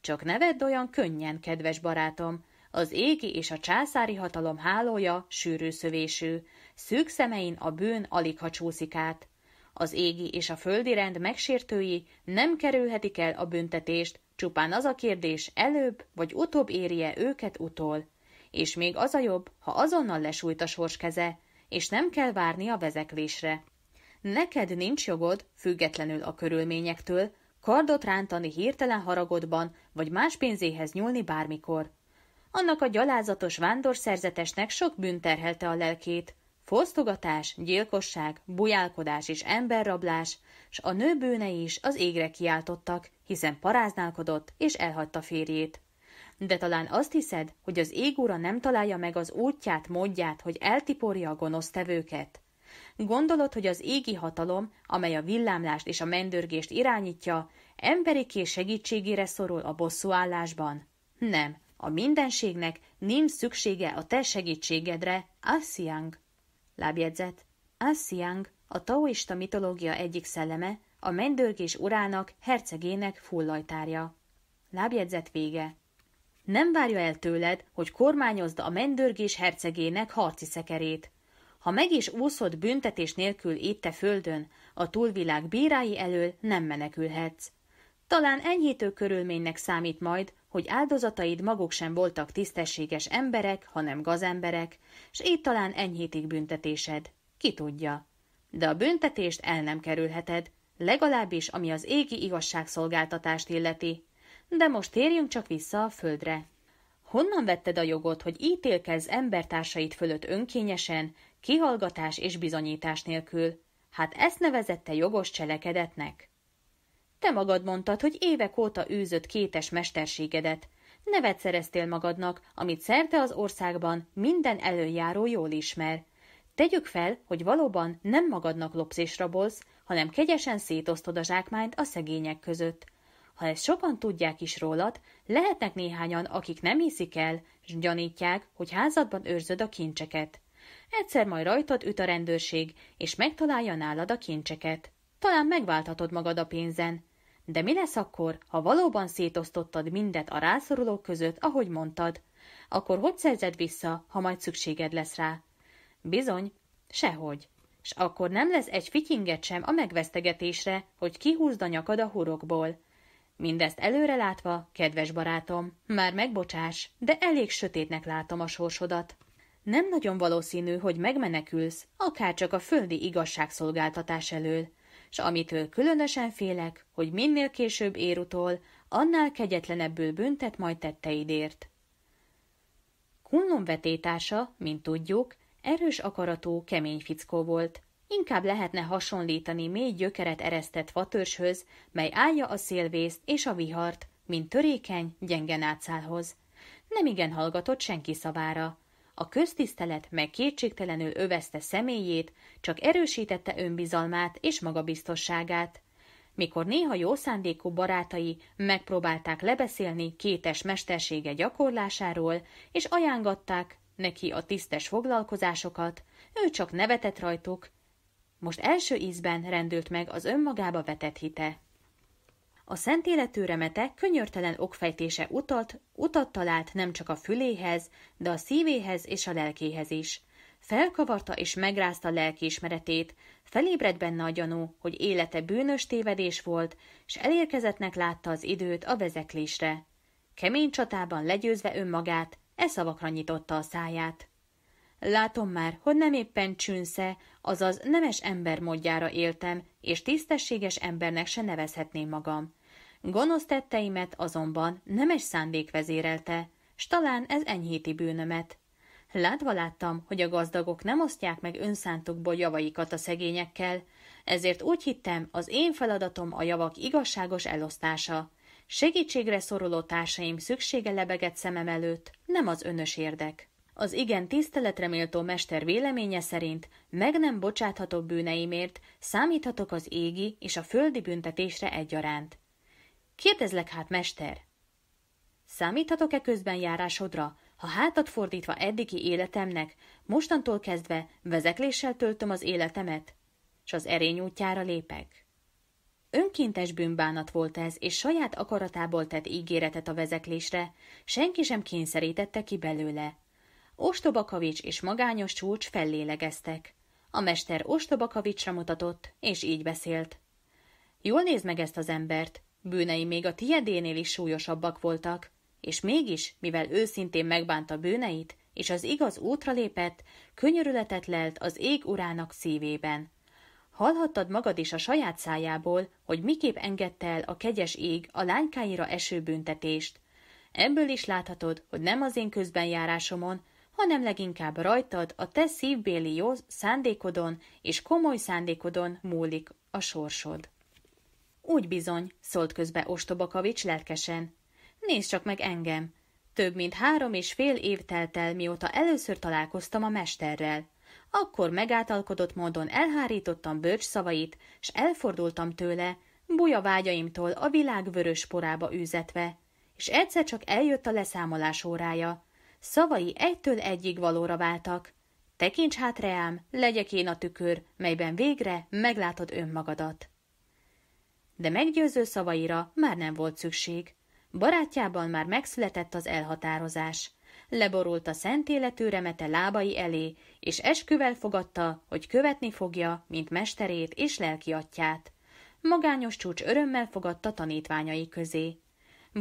Csak ne vedd olyan könnyen, kedves barátom. Az égi és a császári hatalom hálója sűrű szövésű, szűk szemein a bűn alig ha csúszik át. Az égi és a földi rend megsértői nem kerülhetik el a büntetést, Csupán az a kérdés, előbb vagy utóbb érje őket utol. És még az a jobb, ha azonnal lesújt a sors keze, és nem kell várni a vezeklésre. Neked nincs jogod, függetlenül a körülményektől, kardot rántani hirtelen haragodban, vagy más pénzéhez nyúlni bármikor. Annak a gyalázatos vándorszerzetesnek sok bűn terhelte a lelkét, Fosztogatás, gyilkosság, bujálkodás és emberrablás, s a nő bőne is az égre kiáltottak, hiszen paráználkodott és elhagyta férjét. De talán azt hiszed, hogy az égúra nem találja meg az útját, módját, hogy eltiporja a gonosz tevőket? Gondolod, hogy az égi hatalom, amely a villámlást és a mendörgést irányítja, emberi kés segítségére szorul a bosszúállásban? Nem, a mindenségnek nincs szüksége a te segítségedre, Assiang. Lábjegyzet. Assiang, a taoista mitológia egyik szelleme, a mennydörgés urának, hercegének fullajtárja. Lábjegyzet vége. Nem várja el tőled, hogy kormányozd a mennydörgés hercegének harci szekerét. Ha meg is úszod büntetés nélkül itt a földön, a túlvilág bírái elől nem menekülhetsz. Talán enyhítő körülménynek számít majd, hogy áldozataid maguk sem voltak tisztességes emberek, hanem gazemberek, s így talán enyhítik büntetésed. Ki tudja. De a büntetést el nem kerülheted, legalábbis ami az égi igazságszolgáltatást illeti. De most térjünk csak vissza a földre. Honnan vetted a jogot, hogy ítélkezz embertársaid fölött önkényesen, kihallgatás és bizonyítás nélkül? Hát ezt nevezette jogos cselekedetnek? Te magad mondtad, hogy évek óta űzött kétes mesterségedet. Nevet szereztél magadnak, amit szerte az országban minden előjáró jól ismer. Tegyük fel, hogy valóban nem magadnak lopsz és rabolsz, hanem kegyesen szétosztod a zsákmányt a szegények között. Ha ezt sokan tudják is rólad, lehetnek néhányan, akik nem hiszik el, s gyanítják, hogy házadban őrzöd a kincseket. Egyszer majd rajtad üt a rendőrség, és megtalálja nálad a kincseket. Talán megválthatod magad a pénzen. De mi lesz akkor, ha valóban szétosztottad mindet a rászorulók között, ahogy mondtad? Akkor hogy szerzed vissza, ha majd szükséged lesz rá? Bizony, sehogy. S akkor nem lesz egy fityinget sem a megvesztegetésre, hogy kihúzd a nyakad a hurokból. Mindezt előre látva, kedves barátom, már megbocsás, de elég sötétnek látom a sorsodat. Nem nagyon valószínű, hogy megmenekülsz, akár csak a földi igazságszolgáltatás elől s amitől különösen félek, hogy minél később ér utol, annál kegyetlenebbül büntet majd tetteidért. Kunlon vetétársa, mint tudjuk, erős akaratú, kemény fickó volt. Inkább lehetne hasonlítani mély gyökeret eresztett fatörshöz, mely állja a szélvészt és a vihart, mint törékeny, gyenge Nem igen hallgatott senki szavára. A köztisztelet meg kétségtelenül övezte személyét, csak erősítette önbizalmát és magabiztosságát. Mikor néha jó szándékú barátai megpróbálták lebeszélni kétes mestersége gyakorlásáról, és ajángatták neki a tisztes foglalkozásokat, ő csak nevetett rajtuk. Most első ízben rendült meg az önmagába vetett hite. A szent életű remete könyörtelen okfejtése utalt, utat talált nem csak a füléhez, de a szívéhez és a lelkéhez is. Felkavarta és megrázta lelkiismeretét, felébredt benne a gyanú, hogy élete bűnös tévedés volt, és elérkezettnek látta az időt a vezeklésre. Kemény csatában legyőzve önmagát, e szavakra nyitotta a száját. Látom már, hogy nem éppen csűnsze, azaz nemes ember módjára éltem, és tisztességes embernek se nevezhetném magam. Gonosz tetteimet azonban nemes szándék vezérelte, s talán ez enyhíti bűnömet. Látva láttam, hogy a gazdagok nem osztják meg önszántukból javaikat a szegényekkel, ezért úgy hittem, az én feladatom a javak igazságos elosztása. Segítségre szoruló társaim szüksége lebegett szemem előtt, nem az önös érdek. Az igen méltó mester véleménye szerint meg nem bocsátható bűneimért számíthatok az égi és a földi büntetésre egyaránt. Kérdezlek hát, mester! Számíthatok-e közben járásodra, ha hátat fordítva eddigi életemnek, mostantól kezdve vezekléssel töltöm az életemet, és az erény útjára lépek? Önkéntes bűnbánat volt ez, és saját akaratából tett ígéretet a vezeklésre, senki sem kényszerítette ki belőle. Ostobakavics és magányos csúcs fellélegeztek. A mester Ostobakavicsra mutatott, és így beszélt. Jól nézd meg ezt az embert, bűnei még a tiedénél is súlyosabbak voltak, és mégis, mivel őszintén megbánta bűneit, és az igaz útra lépett, könyörületet lelt az ég urának szívében. Hallhattad magad is a saját szájából, hogy miképp engedte el a kegyes ég a lánykáira eső büntetést. Ebből is láthatod, hogy nem az én közbenjárásomon, hanem leginkább rajtad, a te szívbéli jó szándékodon és komoly szándékodon múlik a sorsod. Úgy bizony, szólt közbe Ostobakavics lelkesen. Nézd csak meg engem! Több mint három és fél év telt el, mióta először találkoztam a mesterrel. Akkor megátalkodott módon elhárítottam bölcs szavait, s elfordultam tőle, buja vágyaimtól a világ vörös porába űzetve, és egyszer csak eljött a leszámolás órája. Szavai egytől egyig valóra váltak. Tekints hát reám, legyek én a tükör, melyben végre meglátod önmagadat. De meggyőző szavaira már nem volt szükség. Barátjában már megszületett az elhatározás. Leborult a szent életű remete lábai elé, és esküvel fogadta, hogy követni fogja, mint mesterét és atyát. Magányos csúcs örömmel fogadta tanítványai közé.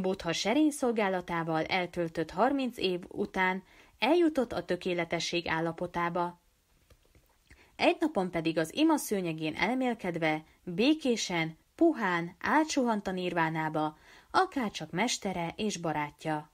Buddha serény szolgálatával eltöltött 30 év után eljutott a tökéletesség állapotába. Egy napon pedig az ima szőnyegén elmélkedve, békésen, puhán, átsuhant a nirvánába, akárcsak mestere és barátja.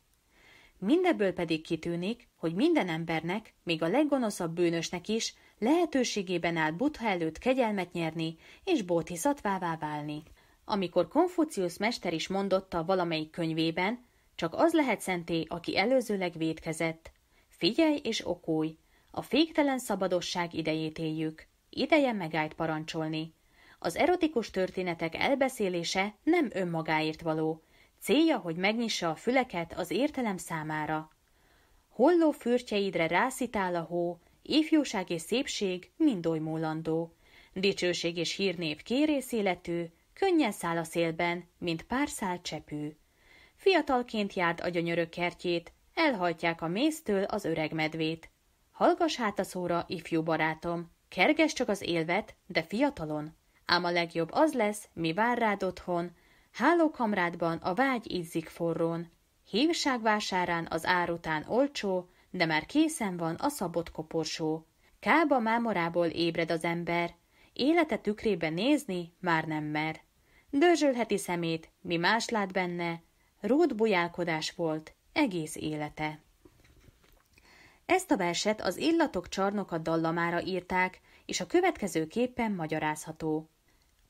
Mindebből pedig kitűnik, hogy minden embernek, még a leggonoszabb bűnösnek is, lehetőségében áll Butha előtt kegyelmet nyerni és bótiszatvává válni amikor Konfucius mester is mondotta valamelyik könyvében, csak az lehet szenté, aki előzőleg védkezett. Figyelj és okulj, a féktelen szabadosság idejét éljük, ideje megállt parancsolni. Az erotikus történetek elbeszélése nem önmagáért való, célja, hogy megnyissa a füleket az értelem számára. Holló fürtjeidre rászitál a hó, ifjúság és szépség mind oly múlandó. Dicsőség és hírnév kérész életű, könnyen száll a szélben, mint pár szál csepű. Fiatalként járt a gyönyörök kertjét, elhajtják a méztől az öreg medvét. Hallgas hát a szóra, ifjú barátom, kerges csak az élvet, de fiatalon. Ám a legjobb az lesz, mi vár rád otthon, hálókamrádban a vágy izzik forrón. Hívság vásárán az ár után olcsó, de már készen van a szabott koporsó. Kába mámorából ébred az ember, élete tükrébe nézni már nem mer. Dörzsölheti szemét, mi más lát benne, rót bolyálkodás volt, egész élete. Ezt a verset az illatok csarnoka dallamára írták, és a következő képen magyarázható.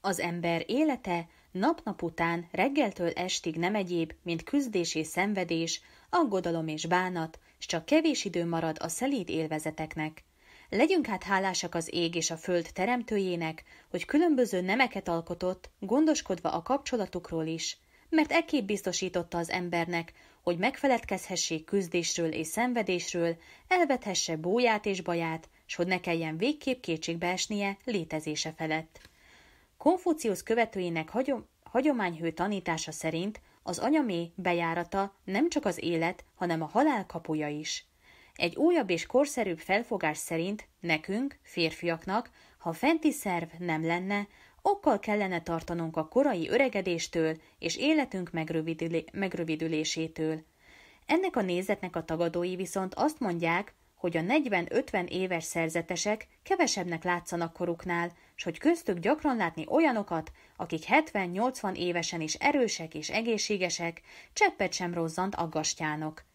Az ember élete nap-nap után reggeltől estig nem egyéb, mint küzdés és szenvedés, aggodalom és bánat, s csak kevés idő marad a szelíd élvezeteknek. Legyünk hát hálásak az ég és a föld teremtőjének, hogy különböző nemeket alkotott, gondoskodva a kapcsolatukról is, mert ekképp biztosította az embernek, hogy megfeledkezhessék küzdésről és szenvedésről, elvethesse bóját és baját, s hogy ne kelljen végképp esnie létezése felett. Konfúciusz követőinek hagyom, hagyományhő tanítása szerint az anyamé bejárata nem csak az élet, hanem a halál kapuja is – egy újabb és korszerűbb felfogás szerint nekünk, férfiaknak, ha fenti szerv nem lenne, okkal kellene tartanunk a korai öregedéstől és életünk megrövidülé- megrövidülésétől. Ennek a nézetnek a tagadói viszont azt mondják, hogy a 40-50 éves szerzetesek kevesebbnek látszanak koruknál, s hogy köztük gyakran látni olyanokat, akik 70-80 évesen is erősek és egészségesek, cseppet sem rozzant aggastjának.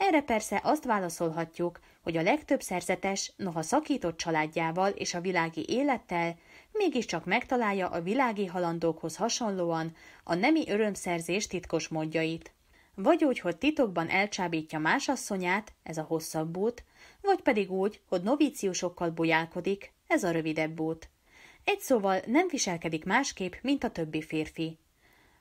Erre persze azt válaszolhatjuk, hogy a legtöbb szerzetes, noha szakított családjával és a világi élettel, mégiscsak megtalálja a világi halandókhoz hasonlóan a nemi örömszerzés titkos módjait. Vagy úgy, hogy titokban elcsábítja asszonyát, ez a hosszabb út, vagy pedig úgy, hogy novíciusokkal bujálkodik, ez a rövidebb út. Egy szóval nem viselkedik másképp, mint a többi férfi.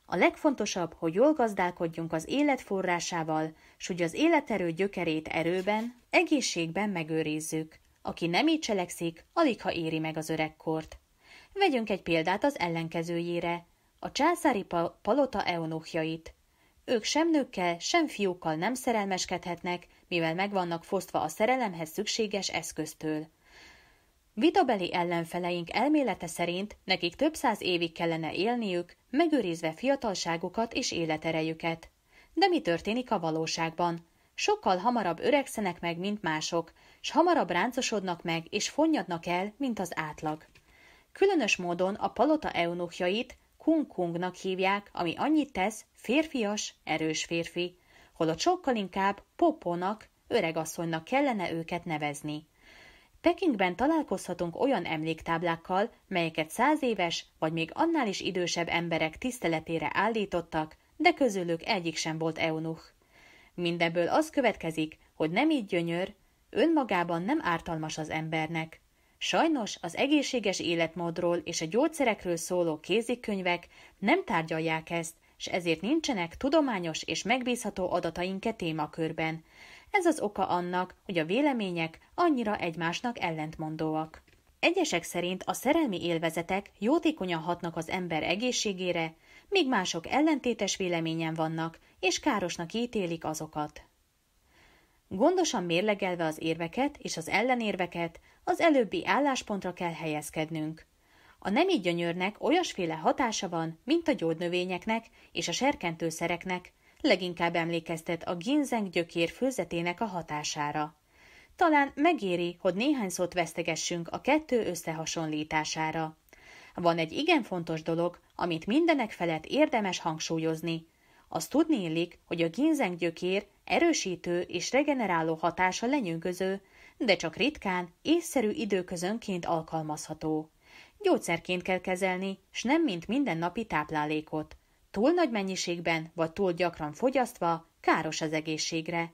A legfontosabb, hogy jól gazdálkodjunk az élet forrásával, s hogy az életerő gyökerét erőben, egészségben megőrizzük. Aki nem így cselekszik, alig ha éri meg az öregkort. Vegyünk egy példát az ellenkezőjére, a császári palota eunuchjait. Ők sem nőkkel, sem fiúkkal nem szerelmeskedhetnek, mivel megvannak fosztva a szerelemhez szükséges eszköztől. Vitabeli ellenfeleink elmélete szerint nekik több száz évig kellene élniük, megőrizve fiatalságukat és életerejüket. De mi történik a valóságban? Sokkal hamarabb öregszenek meg, mint mások, s hamarabb ráncosodnak meg és fonnyadnak el, mint az átlag. Különös módon a palota eunuchjait kung-kungnak hívják, ami annyit tesz férfias, erős férfi, holott sokkal inkább popónak, öregasszonynak kellene őket nevezni. Pekingben találkozhatunk olyan emléktáblákkal, melyeket száz éves vagy még annál is idősebb emberek tiszteletére állítottak, de közülük egyik sem volt eunuch. Mindebből az következik, hogy nem így gyönyör, önmagában nem ártalmas az embernek. Sajnos az egészséges életmódról és a gyógyszerekről szóló kézikönyvek nem tárgyalják ezt, és ezért nincsenek tudományos és megbízható adataink e témakörben. Ez az oka annak, hogy a vélemények annyira egymásnak ellentmondóak. Egyesek szerint a szerelmi élvezetek jótékonyan hatnak az ember egészségére, míg mások ellentétes véleményen vannak, és károsnak ítélik azokat. Gondosan mérlegelve az érveket és az ellenérveket, az előbbi álláspontra kell helyezkednünk. A nemi gyönyörnek olyasféle hatása van, mint a gyógynövényeknek és a serkentőszereknek, leginkább emlékeztet a ginzeng gyökér főzetének a hatására. Talán megéri, hogy néhány szót vesztegessünk a kettő összehasonlítására. Van egy igen fontos dolog, amit mindenek felett érdemes hangsúlyozni. Azt tudni illik, hogy a ginzeng gyökér erősítő és regeneráló hatása lenyűgöző, de csak ritkán, észszerű időközönként alkalmazható. Gyógyszerként kell kezelni, s nem mint mindennapi táplálékot túl nagy mennyiségben vagy túl gyakran fogyasztva káros az egészségre.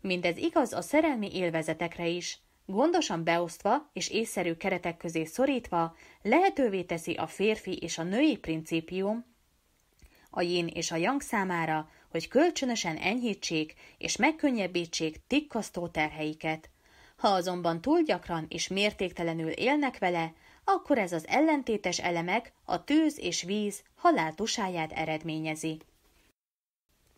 Mindez igaz a szerelmi élvezetekre is. Gondosan beosztva és észszerű keretek közé szorítva lehetővé teszi a férfi és a női principium, a yin és a yang számára, hogy kölcsönösen enyhítsék és megkönnyebbítsék tikkasztó terheiket. Ha azonban túl gyakran és mértéktelenül élnek vele, akkor ez az ellentétes elemek, a tűz és víz haláltusáját eredményezi.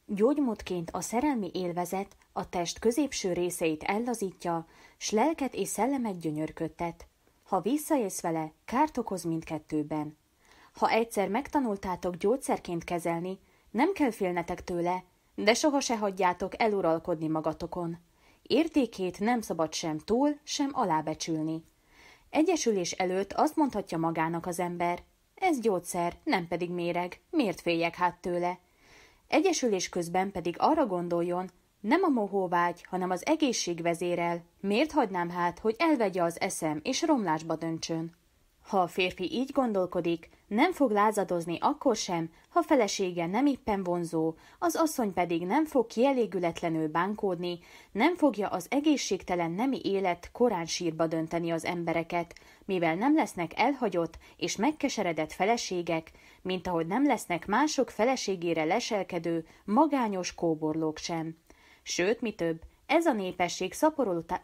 Gyógymódként a szerelmi élvezet a test középső részeit ellazítja, s lelket és szellemet gyönyörködtet. Ha visszaélsz vele, kárt okoz mindkettőben. Ha egyszer megtanultátok gyógyszerként kezelni, nem kell félnetek tőle, de soha se hagyjátok eluralkodni magatokon. Értékét nem szabad sem túl, sem alábecsülni. Egyesülés előtt azt mondhatja magának az ember, ez gyógyszer, nem pedig méreg, miért féljek hát tőle? Egyesülés közben pedig arra gondoljon, nem a mohóvágy, hanem az egészség vezérel, miért hagynám hát, hogy elvegye az eszem és romlásba döntsön? Ha a férfi így gondolkodik, nem fog lázadozni akkor sem, ha felesége nem éppen vonzó, az asszony pedig nem fog kielégületlenül bánkódni, nem fogja az egészségtelen nemi élet korán sírba dönteni az embereket, mivel nem lesznek elhagyott és megkeseredett feleségek, mint ahogy nem lesznek mások feleségére leselkedő, magányos kóborlók sem. Sőt, mi több, ez a népesség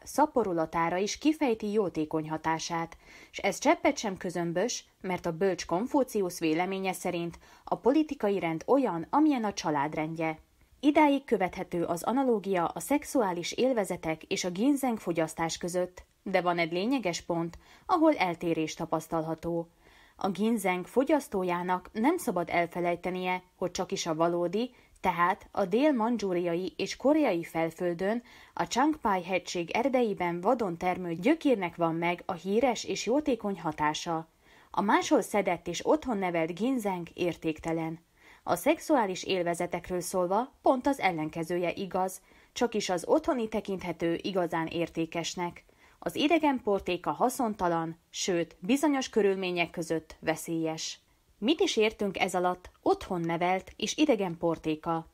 szaporulatára is kifejti jótékony hatását, és ez cseppet sem közömbös, mert a bölcs Konfóciusz véleménye szerint a politikai rend olyan, amilyen a családrendje. Idáig követhető az analógia a szexuális élvezetek és a ginzeng fogyasztás között, de van egy lényeges pont, ahol eltérés tapasztalható. A ginzeng fogyasztójának nem szabad elfelejtenie, hogy csak is a valódi, tehát a dél-mandzsúriai és koreai felföldön, a Changpai hegység erdeiben vadon termő gyökérnek van meg a híres és jótékony hatása. A máshol szedett és otthon nevelt ginzeng értéktelen. A szexuális élvezetekről szólva pont az ellenkezője igaz, csak is az otthoni tekinthető igazán értékesnek. Az idegen portéka haszontalan, sőt, bizonyos körülmények között veszélyes. Mit is értünk ez alatt otthon nevelt és idegen portéka?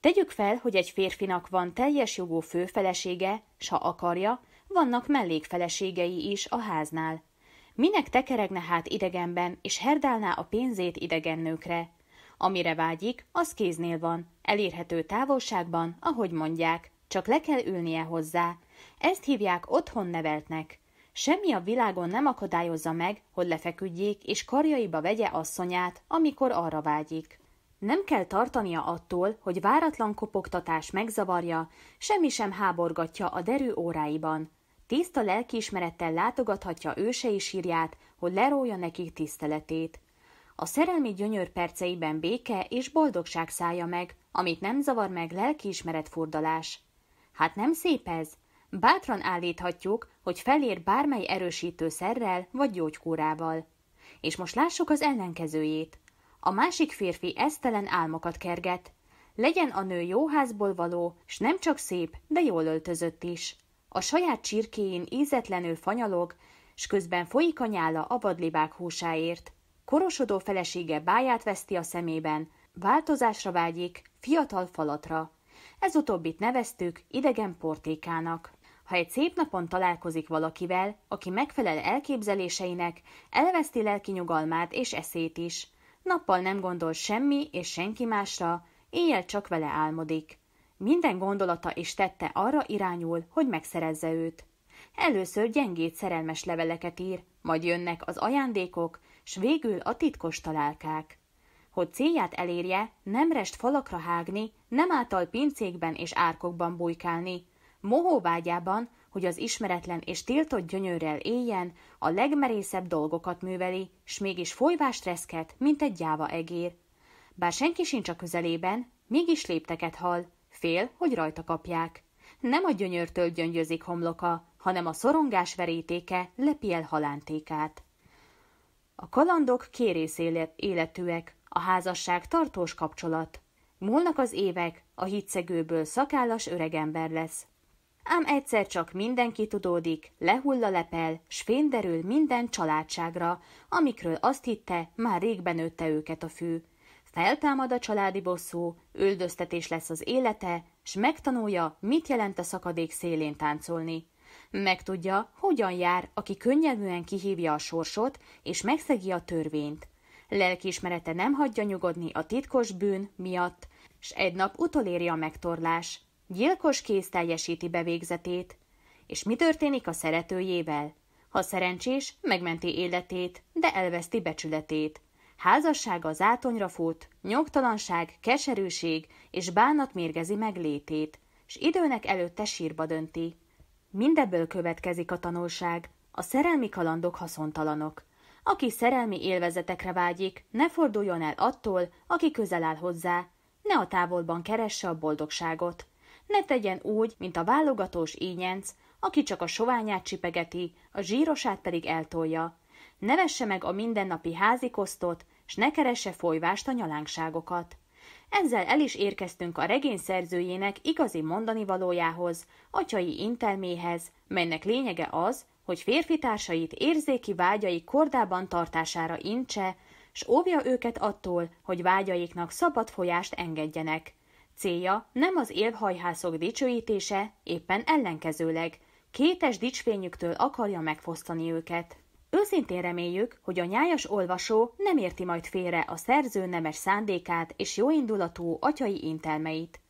Tegyük fel, hogy egy férfinak van teljes jogú főfelesége, s ha akarja, vannak mellékfeleségei is a háznál. Minek tekeregne hát idegenben, és herdálná a pénzét idegen nőkre? Amire vágyik, az kéznél van, elérhető távolságban, ahogy mondják, csak le kell ülnie hozzá. Ezt hívják otthon neveltnek. Semmi a világon nem akadályozza meg, hogy lefeküdjék és karjaiba vegye asszonyát, amikor arra vágyik. Nem kell tartania attól, hogy váratlan kopogtatás megzavarja, semmi sem háborgatja a derű óráiban. Tiszta lelkiismerettel látogathatja ősei sírját, hogy lerója nekik tiszteletét. A szerelmi gyönyör perceiben béke és boldogság szállja meg, amit nem zavar meg lelkiismeret furdalás. Hát nem szép ez? Bátran állíthatjuk, hogy felér bármely erősítő szerrel vagy gyógykórával. És most lássuk az ellenkezőjét. A másik férfi esztelen álmokat kerget. Legyen a nő jóházból való, s nem csak szép, de jól öltözött is. A saját csirkéjén ízetlenül fanyalog, s közben folyik a nyála a vadlibák húsáért. Korosodó felesége báját veszti a szemében, változásra vágyik, fiatal falatra. Ez utóbbit neveztük idegen portékának. Ha egy szép napon találkozik valakivel, aki megfelel elképzeléseinek, elveszti lelki nyugalmát és eszét is. Nappal nem gondol semmi és senki másra, éjjel csak vele álmodik. Minden gondolata és tette arra irányul, hogy megszerezze őt. Először gyengét szerelmes leveleket ír, majd jönnek az ajándékok, s végül a titkos találkák. Hogy célját elérje, nem rest falakra hágni, nem által pincékben és árkokban bujkálni, mohóvágyában, hogy az ismeretlen és tiltott gyönyörrel éljen, a legmerészebb dolgokat műveli, s mégis folyvást reszket, mint egy gyáva egér. Bár senki sincs a közelében, mégis lépteket hall, fél, hogy rajta kapják. Nem a gyönyörtől gyöngyözik homloka, hanem a szorongás verétéke lepi el halántékát. A kalandok kérész életűek, a házasság tartós kapcsolat. Múlnak az évek, a hitszegőből szakállas öregember lesz ám egyszer csak mindenki tudódik, lehull a lepel, s fényderül minden családságra, amikről azt hitte, már rég benőtte őket a fű. Feltámad a családi bosszú, üldöztetés lesz az élete, s megtanulja, mit jelent a szakadék szélén táncolni. Megtudja, hogyan jár, aki könnyelműen kihívja a sorsot, és megszegi a törvényt. Lelkiismerete nem hagyja nyugodni a titkos bűn miatt, s egy nap utoléri a megtorlás, Gyilkos kész teljesíti bevégzetét. És mi történik a szeretőjével? Ha szerencsés, megmenti életét, de elveszti becsületét. Házassága az átonyra fut, nyugtalanság, keserűség és bánat mérgezi meg létét, s időnek előtte sírba dönti. Mindebből következik a tanulság, a szerelmi kalandok haszontalanok. Aki szerelmi élvezetekre vágyik, ne forduljon el attól, aki közel áll hozzá, ne a távolban keresse a boldogságot ne tegyen úgy, mint a válogatós ínyenc, aki csak a soványát csipegeti, a zsírosát pedig eltolja. Ne vesse meg a mindennapi házi kosztot, s ne keresse folyvást a nyalánkságokat. Ezzel el is érkeztünk a regény szerzőjének igazi mondani valójához, atyai intelméhez, melynek lényege az, hogy férfi társait érzéki vágyai kordában tartására intse, s óvja őket attól, hogy vágyaiknak szabad folyást engedjenek. Célja nem az élhajhászok dicsőítése, éppen ellenkezőleg. Kétes dicsfényüktől akarja megfosztani őket. Őszintén reméljük, hogy a nyájas olvasó nem érti majd félre a szerző nemes szándékát és jóindulatú atyai intelmeit.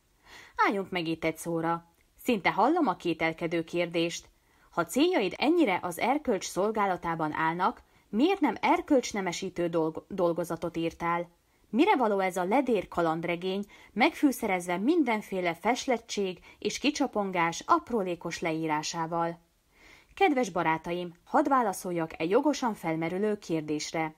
Álljunk meg itt egy szóra. Szinte hallom a kételkedő kérdést. Ha céljaid ennyire az erkölcs szolgálatában állnak, miért nem erkölcsnemesítő dolg- dolgozatot írtál? Mire való ez a ledér kalandregény, megfűszerezve mindenféle feslettség és kicsapongás aprólékos leírásával? Kedves barátaim, hadd válaszoljak egy jogosan felmerülő kérdésre.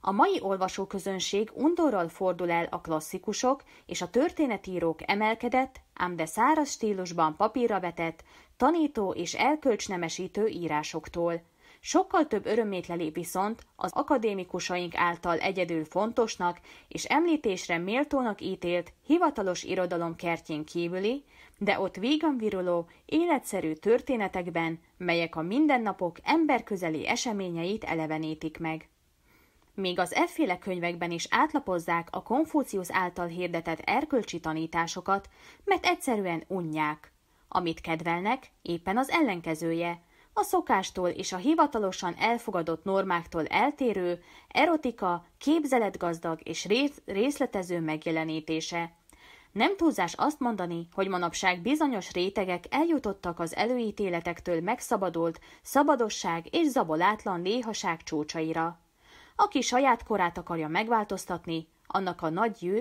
A mai olvasóközönség undorral fordul el a klasszikusok és a történetírók emelkedett, ám de száraz stílusban papírra vetett, tanító és elkölcsnemesítő írásoktól – Sokkal több örömét leli viszont az akadémikusaink által egyedül fontosnak és említésre méltónak ítélt hivatalos irodalom kertjén kívüli, de ott vígan viruló, életszerű történetekben, melyek a mindennapok emberközeli eseményeit elevenítik meg. Még az efféle könyvekben is átlapozzák a Konfúciusz által hirdetett erkölcsi tanításokat, mert egyszerűen unják. Amit kedvelnek, éppen az ellenkezője – a szokástól és a hivatalosan elfogadott normáktól eltérő, erotika, képzeletgazdag és részletező megjelenítése. Nem túlzás azt mondani, hogy manapság bizonyos rétegek eljutottak az előítéletektől megszabadult szabadosság és zabolátlan léhaság csúcsaira. Aki saját korát akarja megváltoztatni, annak a nagy jű,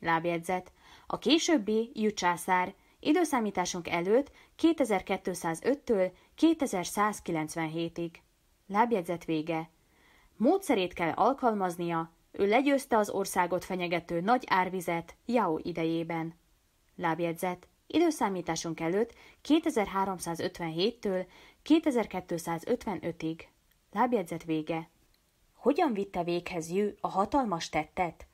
lábjegyzet, a későbbi jücsászár, Időszámításunk előtt 2205-től 2197-ig. Lábjegyzet vége. Módszerét kell alkalmaznia, ő legyőzte az országot fenyegető nagy árvizet Jao idejében. Lábjegyzet. Időszámításunk előtt 2357-től 2255-ig. Lábjegyzet vége. Hogyan vitte véghez Jű a hatalmas tettet?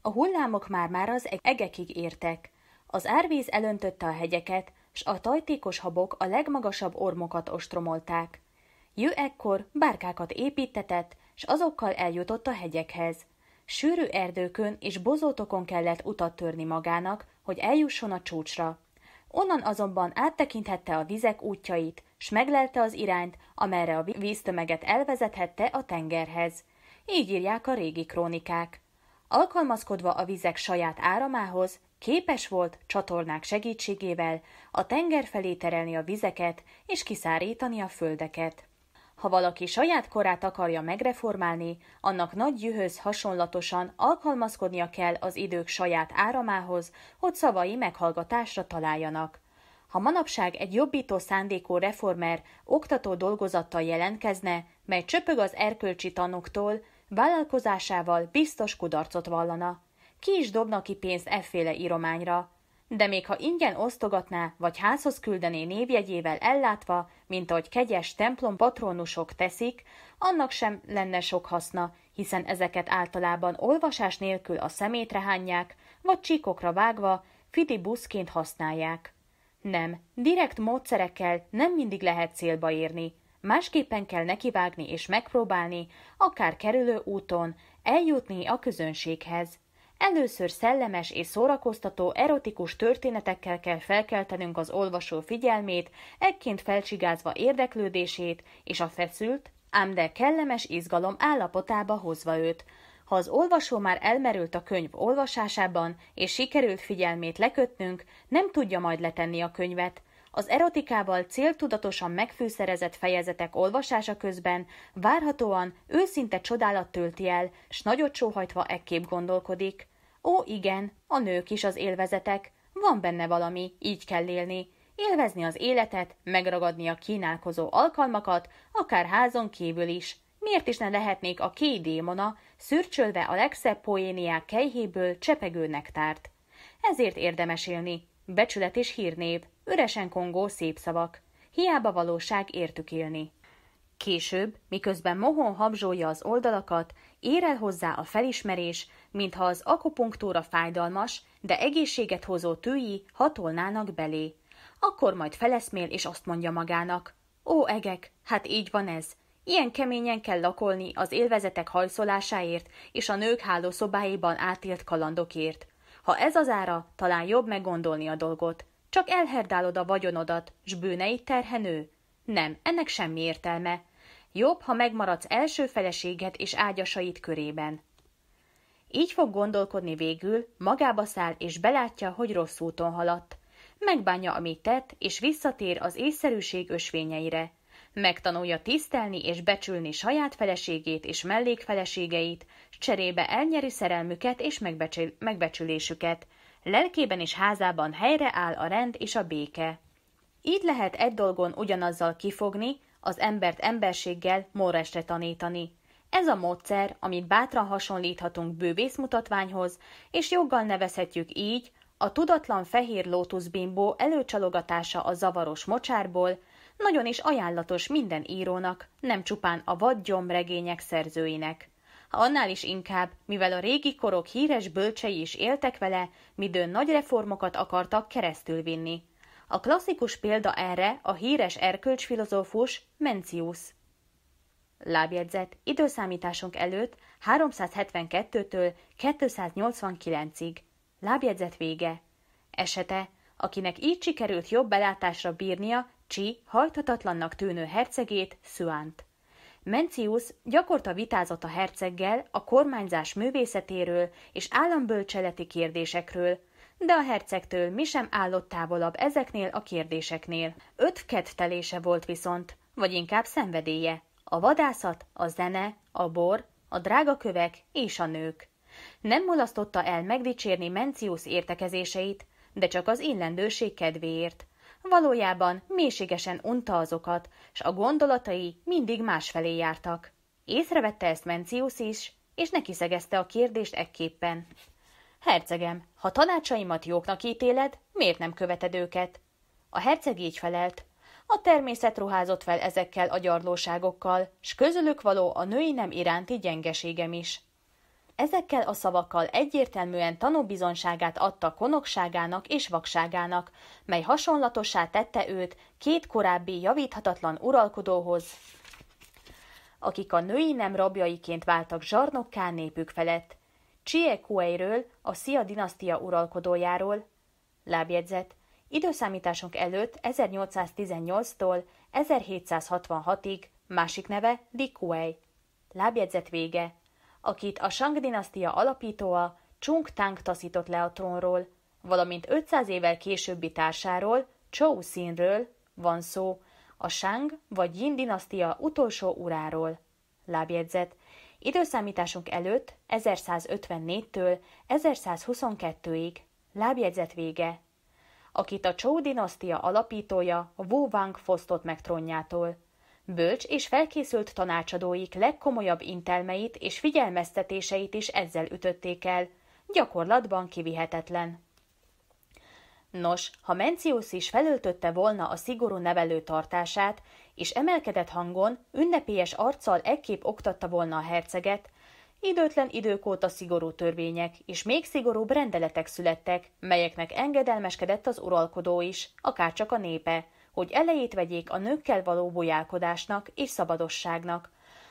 A hullámok már-már az egekig értek. Az árvíz elöntötte a hegyeket, s a tajtékos habok a legmagasabb ormokat ostromolták. Jő ekkor bárkákat építetett, s azokkal eljutott a hegyekhez. Sűrű erdőkön és bozótokon kellett utat törni magának, hogy eljusson a csúcsra. Onnan azonban áttekinthette a vizek útjait, s meglelte az irányt, amerre a víztömeget elvezethette a tengerhez. Így írják a régi krónikák. Alkalmazkodva a vizek saját áramához, Képes volt csatornák segítségével a tenger felé terelni a vizeket és kiszárítani a földeket. Ha valaki saját korát akarja megreformálni, annak nagy jühöz hasonlatosan alkalmazkodnia kell az idők saját áramához, hogy szavai meghallgatásra találjanak. Ha manapság egy jobbító szándékú reformer oktató dolgozattal jelentkezne, mely csöpög az erkölcsi tanuktól, vállalkozásával biztos kudarcot vallana. Ki is dobna ki pénzt efféle írományra, de még ha ingyen osztogatná, vagy házhoz küldené névjegyével ellátva, mint ahogy kegyes templom patronusok teszik, annak sem lenne sok haszna, hiszen ezeket általában olvasás nélkül a szemétre hányják, vagy csíkokra vágva, fidi buszként használják. Nem, direkt módszerekkel nem mindig lehet célba érni. Másképpen kell nekivágni és megpróbálni, akár kerülő úton, eljutni a közönséghez. Először szellemes és szórakoztató, erotikus történetekkel kell felkeltenünk az olvasó figyelmét, ekként felcsigázva érdeklődését és a feszült, ám de kellemes izgalom állapotába hozva őt. Ha az olvasó már elmerült a könyv olvasásában, és sikerült figyelmét lekötnünk, nem tudja majd letenni a könyvet, az erotikával céltudatosan megfőszerezett fejezetek olvasása közben várhatóan őszinte csodálat tölti el, s nagyot sóhajtva ekképp gondolkodik. Ó, igen, a nők is az élvezetek, van benne valami, így kell élni. Élvezni az életet, megragadni a kínálkozó alkalmakat, akár házon kívül is. Miért is ne lehetnék a ké démona, szürcsölve a legszebb poéniák kejhéből csepegő nektárt? Ezért érdemes élni, Becsület és hírnév, üresen kongó szép szavak. Hiába valóság értük élni. Később, miközben mohon habzsolja az oldalakat, ér el hozzá a felismerés, mintha az akupunktúra fájdalmas, de egészséget hozó tűi hatolnának belé. Akkor majd feleszmél és azt mondja magának. Ó, egek, hát így van ez. Ilyen keményen kell lakolni az élvezetek hajszolásáért és a nők hálószobáiban átélt kalandokért. Ha ez az ára, talán jobb meggondolni a dolgot. Csak elherdálod a vagyonodat, s bűneid terhenő. Nem, ennek semmi értelme. Jobb, ha megmaradsz első feleséget és ágyasait körében. Így fog gondolkodni végül, magába száll és belátja, hogy rossz úton haladt. Megbánja, amit tett, és visszatér az észszerűség ösvényeire. Megtanulja tisztelni és becsülni saját feleségét és mellékfeleségeit, cserébe elnyeri szerelmüket és megbecsülésüket. Lelkében és házában helyre áll a rend és a béke. Így lehet egy dolgon ugyanazzal kifogni, az embert emberséggel morresre tanítani. Ez a módszer, amit bátran hasonlíthatunk bővészmutatványhoz, és joggal nevezhetjük így, a tudatlan fehér lótuszbimbó előcsalogatása a zavaros mocsárból nagyon is ajánlatos minden írónak, nem csupán a vadgyom regények szerzőinek annál is inkább, mivel a régi korok híres bölcsei is éltek vele, midőn nagy reformokat akartak keresztülvinni. A klasszikus példa erre a híres erkölcsfilozófus Mencius. Lábjegyzet időszámításunk előtt 372-től 289-ig. Lábjegyzet vége. Esete, akinek így sikerült jobb belátásra bírnia, Csi hajthatatlannak tűnő hercegét, Szüánt. Mencius gyakorta vitázott a herceggel a kormányzás művészetéről és állambölcseleti kérdésekről, de a hercegtől mi sem állott távolabb ezeknél a kérdéseknél. Öt kettelése volt viszont, vagy inkább szenvedélye. A vadászat, a zene, a bor, a drága kövek és a nők. Nem mulasztotta el megdicsérni Mencius értekezéseit, de csak az illendőség kedvéért valójában mélységesen unta azokat, s a gondolatai mindig másfelé jártak. Észrevette ezt Mencius is, és neki szegezte a kérdést ekképpen. Hercegem, ha tanácsaimat jóknak ítéled, miért nem követed őket? A herceg így felelt. A természet ruházott fel ezekkel a gyarlóságokkal, s közülük való a női nem iránti gyengeségem is. Ezekkel a szavakkal egyértelműen tanúbizonságát adta konokságának és vakságának, mely hasonlatossá tette őt két korábbi javíthatatlan uralkodóhoz, akik a női nem rabjaiként váltak zsarnokká népük felett. Chie Kueiről, a Szia dinasztia uralkodójáról, lábjegyzet, időszámításunk előtt 1818-tól 1766-ig, másik neve Li Kuei. Lábjegyzet vége, akit a Shang dinasztia alapítóa Chung Tang taszított le a trónról, valamint 500 évvel későbbi társáról, Chou Sinről van szó, a Shang vagy Yin dinasztia utolsó uráról. Lábjegyzet. Időszámításunk előtt 1154-től 1122-ig. Lábjegyzet vége. Akit a Chou dinasztia alapítója Wu Wang fosztott meg trónjától bölcs és felkészült tanácsadóik legkomolyabb intelmeit és figyelmeztetéseit is ezzel ütötték el, gyakorlatban kivihetetlen. Nos, ha Menciusz is felöltötte volna a szigorú nevelő tartását, és emelkedett hangon, ünnepélyes arccal egyképp oktatta volna a herceget, időtlen idők óta szigorú törvények és még szigorúbb rendeletek születtek, melyeknek engedelmeskedett az uralkodó is, akárcsak a népe, hogy elejét vegyék a nőkkel való bolyálkodásnak és szabadosságnak.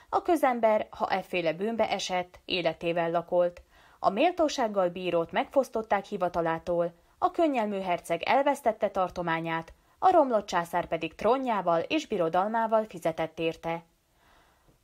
A közember, ha efféle bűnbe esett, életével lakolt. A méltósággal bírót megfosztották hivatalától, a könnyelmű herceg elvesztette tartományát, a romlott császár pedig trónjával és birodalmával fizetett érte.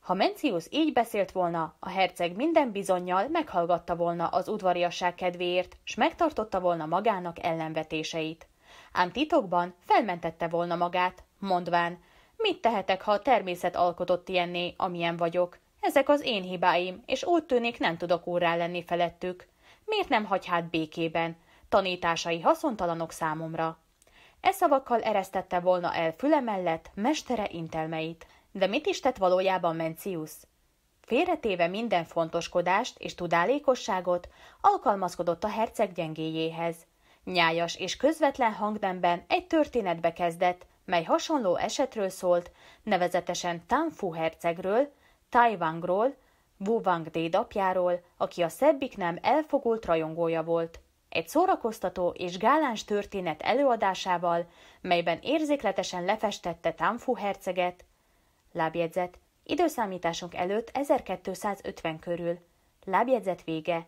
Ha Mencius így beszélt volna, a herceg minden bizonyjal meghallgatta volna az udvariasság kedvéért, s megtartotta volna magának ellenvetéseit ám titokban felmentette volna magát, mondván, mit tehetek, ha a természet alkotott ilyenné, amilyen vagyok? Ezek az én hibáim, és úgy tűnik nem tudok úrrá lenni felettük. Miért nem hagy hát békében? Tanításai haszontalanok számomra. E szavakkal eresztette volna el füle mellett mestere intelmeit. De mit is tett valójában Mencius? Félretéve minden fontoskodást és tudálékosságot, alkalmazkodott a herceg gyengéjéhez. Nyájas és közvetlen hangnemben egy történetbe kezdett, mely hasonló esetről szólt, nevezetesen Tanfu hercegről, Taiwangról, Wu Wang dédapjáról, aki a szebbik nem elfogult rajongója volt. Egy szórakoztató és gáláns történet előadásával, melyben érzékletesen lefestette Tanfu herceget, lábjegyzet, időszámításunk előtt 1250 körül, lábjegyzet vége,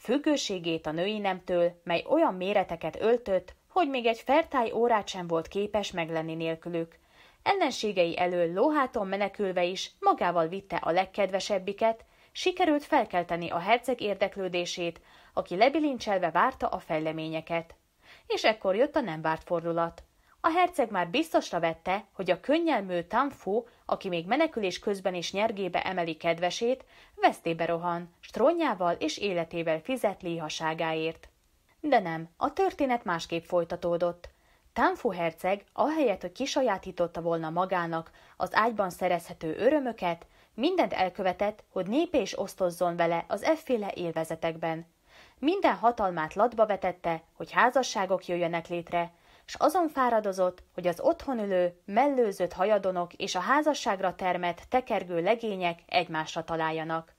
függőségét a női nemtől, mely olyan méreteket öltött, hogy még egy fertály órát sem volt képes meglenni nélkülük. Ellenségei elől lóháton menekülve is magával vitte a legkedvesebbiket, sikerült felkelteni a herceg érdeklődését, aki lebilincselve várta a fejleményeket. És ekkor jött a nem várt fordulat. A herceg már biztosra vette, hogy a könnyelmű Tanfu aki még menekülés közben is nyergébe emeli kedvesét, vesztébe rohan, strónjával és életével fizet léhaságáért. De nem, a történet másképp folytatódott. Tánfu herceg, ahelyett, hogy kisajátította volna magának az ágyban szerezhető örömöket, mindent elkövetett, hogy népe is osztozzon vele az efféle élvezetekben. Minden hatalmát latba vetette, hogy házasságok jöjjenek létre, s azon fáradozott, hogy az otthon ülő, mellőzött hajadonok és a házasságra termett, tekergő legények egymásra találjanak.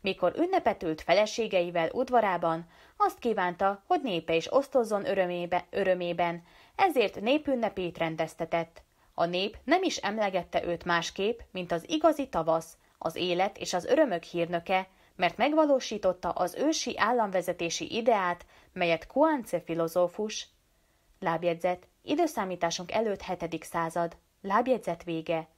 Mikor ünnepet ült feleségeivel udvarában, azt kívánta, hogy népe is osztozzon örömébe, örömében, ezért népünnepét rendeztetett. A nép nem is emlegette őt másképp, mint az igazi tavasz, az élet és az örömök hírnöke, mert megvalósította az ősi államvezetési ideát, melyet Kuance filozófus Lábjegyzet. Időszámításunk előtt 7. század. Lábjegyzet vége.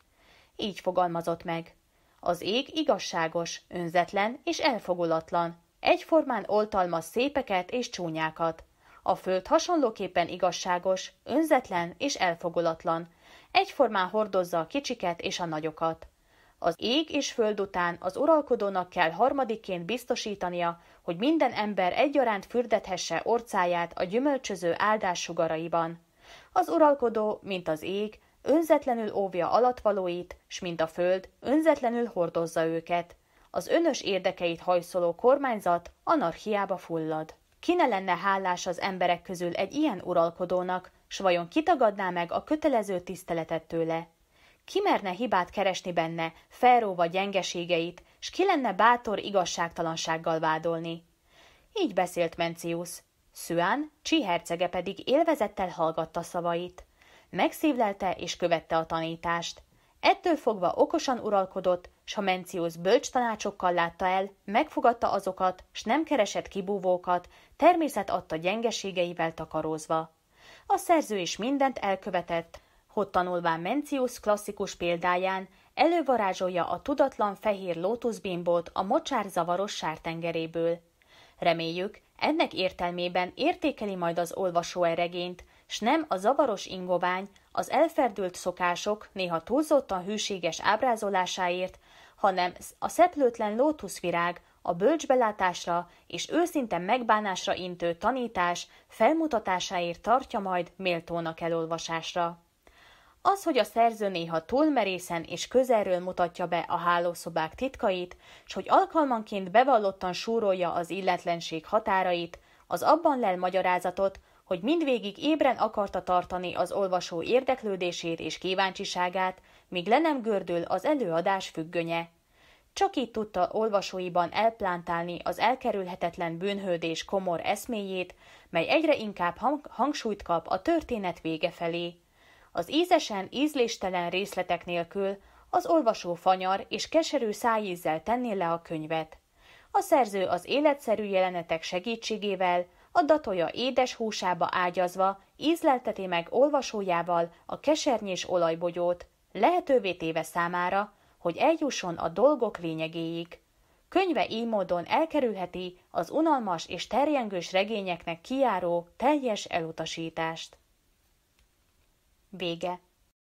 Így fogalmazott meg. Az ég igazságos, önzetlen és elfogulatlan. Egyformán oltalmaz szépeket és csúnyákat. A föld hasonlóképpen igazságos, önzetlen és elfogulatlan. Egyformán hordozza a kicsiket és a nagyokat. Az ég és föld után az uralkodónak kell harmadiként biztosítania, hogy minden ember egyaránt fürdethesse orcáját a gyümölcsöző áldás sugaraiban. Az uralkodó, mint az ég, önzetlenül óvja alatvalóit, s mint a föld, önzetlenül hordozza őket. Az önös érdekeit hajszoló kormányzat anarchiába fullad. Ki ne lenne hálás az emberek közül egy ilyen uralkodónak, s vajon kitagadná meg a kötelező tiszteletet tőle? Ki merne hibát keresni benne, felróva gyengeségeit, s ki lenne bátor igazságtalansággal vádolni? Így beszélt Mencius. Szüán, Csi hercege pedig élvezettel hallgatta szavait. Megszívlelte és követte a tanítást. Ettől fogva okosan uralkodott, s ha Mencius bölcs tanácsokkal látta el, megfogadta azokat, s nem keresett kibúvókat, természet adta gyengeségeivel takarózva. A szerző is mindent elkövetett, hogy tanulván Mencius klasszikus példáján elővarázsolja a tudatlan fehér lótuszbimbót a mocsár zavaros sártengeréből. Reméljük, ennek értelmében értékeli majd az olvasó eregényt, s nem a zavaros ingovány, az elferdült szokások néha túlzottan hűséges ábrázolásáért, hanem a szeplőtlen lótuszvirág, a bölcsbelátásra és őszinte megbánásra intő tanítás felmutatásáért tartja majd méltónak elolvasásra. Az, hogy a szerző néha túlmerészen és közelről mutatja be a hálószobák titkait, s hogy alkalmanként bevallottan súrolja az illetlenség határait, az abban lel magyarázatot, hogy mindvégig ébren akarta tartani az olvasó érdeklődését és kíváncsiságát, míg le nem gördül az előadás függönye. Csak így tudta olvasóiban elplántálni az elkerülhetetlen bűnhődés komor eszméjét, mely egyre inkább hang- hangsúlyt kap a történet vége felé. Az ízesen, ízléstelen részletek nélkül az olvasó fanyar és keserű szájízzel tenné le a könyvet. A szerző az életszerű jelenetek segítségével, a datoja édes húsába ágyazva ízlelteti meg olvasójával a kesernyés olajbogyót, lehetővé téve számára, hogy eljusson a dolgok lényegéig. Könyve így módon elkerülheti az unalmas és terjengős regényeknek kiáró teljes elutasítást. Vége.